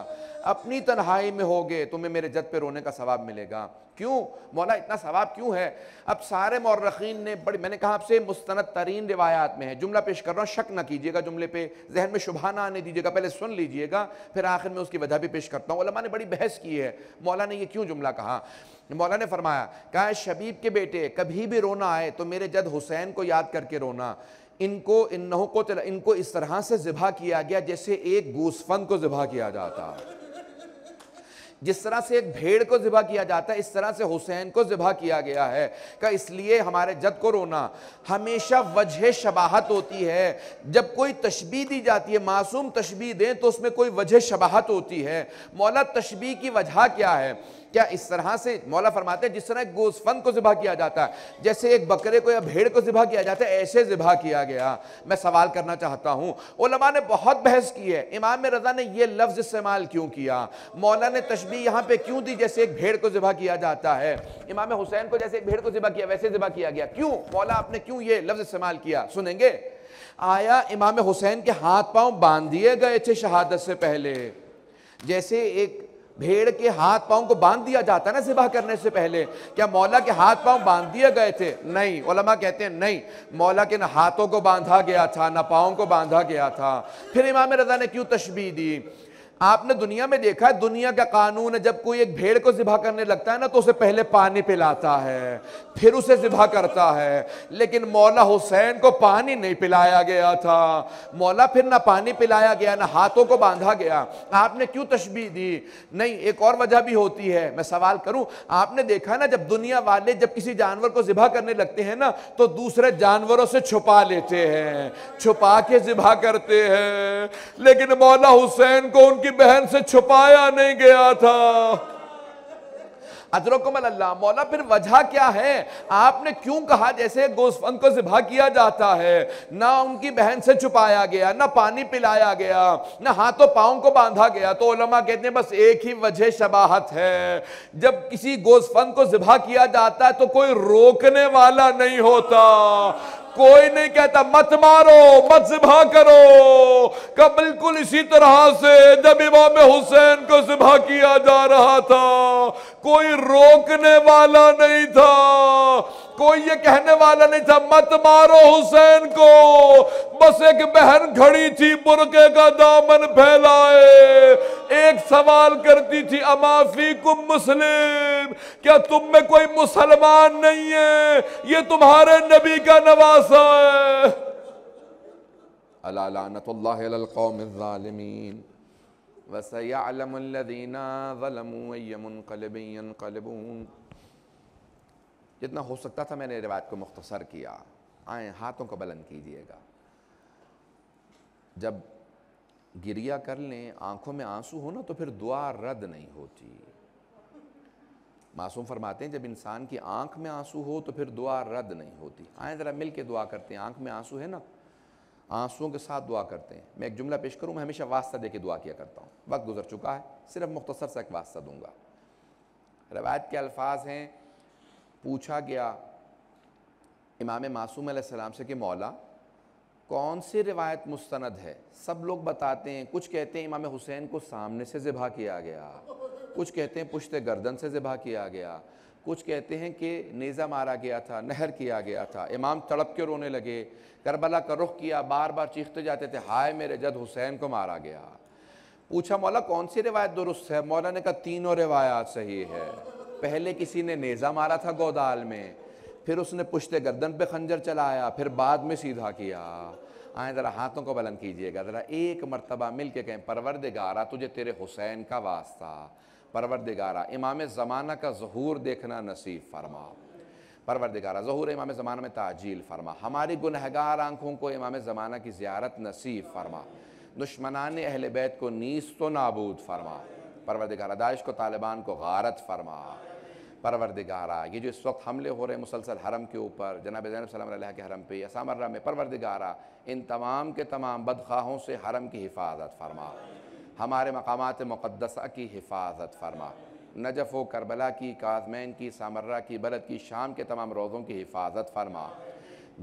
अपनी तन्हाई में होगे तुम्हें मेरे जद पे रोने का सवाब मिलेगा क्यों मौला इतना सवाब क्यों है अब सारे मौरखीन ने बड़ी मैंने कहा आपसे मुस्तनद तरीन रिवायात में है जुमला पेश कर रहा हूँ शक ना कीजिएगा जुमले पे जहन में शुभा ना आने दीजिएगा पहले सुन लीजिएगा फिर आखिर में उसकी वजह भी पेश करता हूँ ने बड़ी बहस की है मौला ने ये क्यों जुमला कहा मौला ने फरमाया कहा शबीब के बेटे कभी भी रोना आए तो मेरे जद हुसैन को याद करके रोना इनको इन नहों को इनको इस तरह से ज़िबा किया गया जैसे एक गूसफंद को ज़िबा किया जाता जिस तरह से एक भेड़ को ज़िबा किया जाता है इस तरह से हुसैन को ज़िबा किया गया है का इसलिए हमारे जद को रोना हमेशा वजह शबाहत होती है जब कोई तशबी दी जाती है मासूम तशबी दें तो उसमें कोई वजह शबाहत होती है मौला तशबी की वजह क्या है क्या इस तरह से मौला फरमाते हैं जिस तरह गोसफन को ज़िबा किया जाता है जैसे एक बकरे को या भेड़ को ज़िबा किया जाता है ऐसे ज़िबा किया गया मैं सवाल करना चाहता हूँ ओलमा ने बहुत बहस की है इमाम रजा ने यह लफ्ज़ इस्तेमाल क्यों किया मौला ने तशबी यहाँ पर क्यों दी जैसे एक भेड़ को ज़िबा किया जाता है इमाम हुसैन को जैसे एक भेड़ को ज़िबा किया वैसे ज़िबा किया गया क्यों मौला आपने क्यों ये लफ्ज़ इस्तेमाल किया सुनेंगे आया इमाम हुसैन के हाथ पांव बांध दिए गए थे शहादत से पहले जैसे एक भेड़ के हाथ पांव को बांध दिया जाता ना सिबा करने से पहले क्या मौला के हाथ पांव बांध दिए गए थे नहीं ओलमा कहते हैं नहीं मौला के ना हाथों को बांधा गया था ना पाँव को बांधा गया था फिर इमाम रजा ने क्यों तशबी दी आपने दुनिया में देखा है दुनिया का कानून है जब कोई एक भेड़ को जिबा करने लगता है ना तो उसे पहले पानी पिलाता है फिर उसे जिबा करता है लेकिन मौला हुसैन को पानी नहीं पिलाया गया था मौला फिर ना पानी पिलाया गया ना हाथों को बांधा गया आपने क्यों तशबी दी नहीं एक और वजह भी होती है मैं सवाल करूं आपने देखा ना जब दुनिया वाले जब किसी जानवर को जिबा करने लगते हैं ना तो दूसरे जानवरों से छुपा लेते हैं छुपा के जिबा करते हैं लेकिन मौला हुसैन को उनकी की बहन से छुपाया नहीं गया था अल्लाह मौला फिर वजह क्या है आपने क्यों कहा जैसे गोस्फन को जिबा किया जाता है ना उनकी बहन से छुपाया गया ना पानी पिलाया गया ना हाथों पाँव को बांधा गया तो उलमा कहते हैं बस एक ही वजह शबाहत है जब किसी गोस्फन को जिबा किया जाता है तो कोई रोकने वाला नहीं होता कोई नहीं कहता मत मारो मत जिबा करो का बिल्कुल इसी तरह से जब इमाम हुसैन को जिबा किया जा रहा था कोई रोकने वाला नहीं था कोई ये कहने वाला नहीं था मत मारो हुसैन को बस एक बहन खड़ी थी बुरके का दामन फैलाए एक सवाल करती थी अमाफी कुम मुस्लिम क्या तुम में कोई मुसलमान नहीं है ये तुम्हारे नबी का नवासा है अलानतमीन वसयालमदीना वलमुन कलबीन कलबून जितना हो सकता था मैंने रिवायत को मुख्तसर किया आए हाथों को बुलंद कीजिएगा जब गिरिया कर लें आंखों में आंसू हो ना तो फिर दुआ रद्द नहीं होती मासूम फरमाते हैं जब इंसान की आंख में आंसू हो तो फिर दुआ रद्द नहीं होती आए ज़रा मिल के दुआ करते हैं आंख में आंसू है ना आंसुओं के साथ दुआ करते हैं मैं एक जुमला पेश करूँ मैं हमेशा वास्ता दे के दुआ किया करता हूँ वक्त गुजर चुका है सिर्फ मुख्तसर सा एक वास्ता दूंगा रवायत के अल्फाज हैं पूछा गया इमाम मासूम सलाम से कि मौला कौन सी रिवायत मुस्तंद है सब लोग बताते हैं कुछ कहते हैं इमाम हुसैन को सामने से ज़िबा किया गया कुछ कहते हैं पुश्त गर्दन से ज़िबा किया गया कुछ कहते हैं कि नेज़ा मारा गया था नहर किया गया था इमाम तड़प के रोने लगे करबला का रुख किया बार बार चीखते जाते थे हाय मेरे जद हुसैन को मारा गया पूछा मौला कौन सी रिवायत दुरुस्त है मौला ने कहा तीनों रिवायात सही है पहले किसी ने नेज़ा मारा था गोदाल में फिर उसने पुश्ते गर्दन पे खंजर चलाया फिर बाद में सीधा किया आए ज़रा हाथों को बुलंद कीजिएगा ज़रा एक मरतबा मिल के कहें परवरदिगारा तुझे तेरे हुसैन का वास्ता परवरदिगारा इमाम ज़माना का जहूर देखना नसीब फरमा परवरदिगारा जहूर इमाम ज़माना में ताजील फरमा हमारी गुनहगार आंखों को इमाम ज़माना की ज्यारत नसीब फरमा दुश्मनान अहल बैत को नीस तो नाबूद फरमा परवरदिगारा दाइश को तालिबान को गारत फरमा परवरदिगारा ये जो इस वक्त हमले हो रहे हैं मुसलसल हरम के ऊपर जनाब जैनब सल्ला के हरम पे या सामर्रा में परवरदिगारा इन तमाम के तमाम बदखाहों से हरम की हिफाजत फरमा हमारे मकाम मुक़दसा की हिफाजत फरमा नजफ़ व करबला की काजमैन की सामर्रा की बलद की शाम के तमाम रोज़ों की हिफाजत फरमा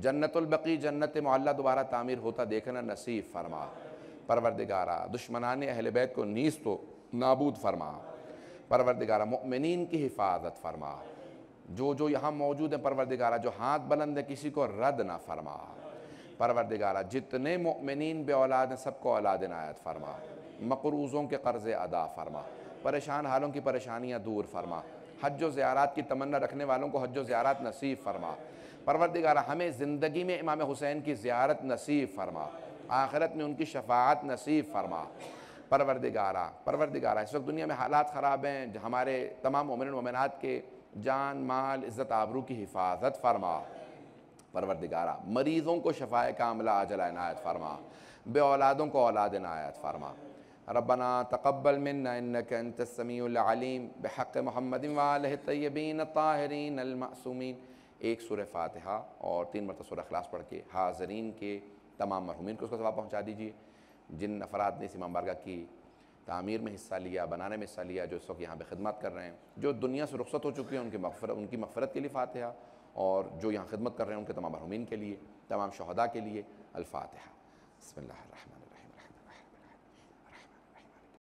जन्नतबकी जन्नत मोहल्ला दोबारा तामीर होता देखना नसीब फरमा परवरदिगारा दुश्मनान अहल बैत को नीस तो नाबूद फरमा परवरदिगार ममिन की हिफाजत फरमा जो जो यहाँ मौजूद हैं परवरदिगारा जो हाथ बुलंद है किसी को रद्द ना फरमा परवरदिगारा जितने ममिन बे औलाद हैं सबको औलाद नायत फरमा मकरूज़ों के कर्ज़ अदा फरमा परेशान हालों की परेशानियाँ दूर फरमा हज व ज़्यारत की तमन्ना रखने वालों को हज व ज़्यारत नसीब फरमा परवरदिगारा हमें ज़िंदगी में इमाम हुसैन की ज़्यारत नसीब फरमा आखिरत में उनकी शफात नसीब फरमा परवरदिगारा परवरदिगारा इस वक्त दुनिया में हालात ख़राब हैं हमारे तमाम उमर वमनात के जान माल इज़्ज़त आबरू की हिफाजत फरमा परवरदिगारा मरीज़ों को शफाए कामला अजला इनायत फरमा बे औलादों को औलाद इनायत फरमा रबना तकबल मिन्नाकसमीम बहक़ महमद वाल तयबीन ताहरीन अलमासूमिन एक सुर फातहा और तीन मरत सुर अखलास पढ़ के हाजरीन के तमाम मरहूमिन को उसका सवाब पहुँचा दीजिए जिन अफराद ने इस इमाम बारगा की तमीर में हिस्सा लिया बनाने में हिस्सा लिया जो इस वक्त यहाँ पर खदमत कर रहे हैं जो दुनिया से रुख्सत हो चुकी हैं उनकी मफर उनकी मफरत के लिए फ़ातहा और जो यहाँ खदमत कर रहे हैं उनके तमाम मरहुमिन के लिए तमाम शहदा के लिए अलफ़ातहा बसमिल्ल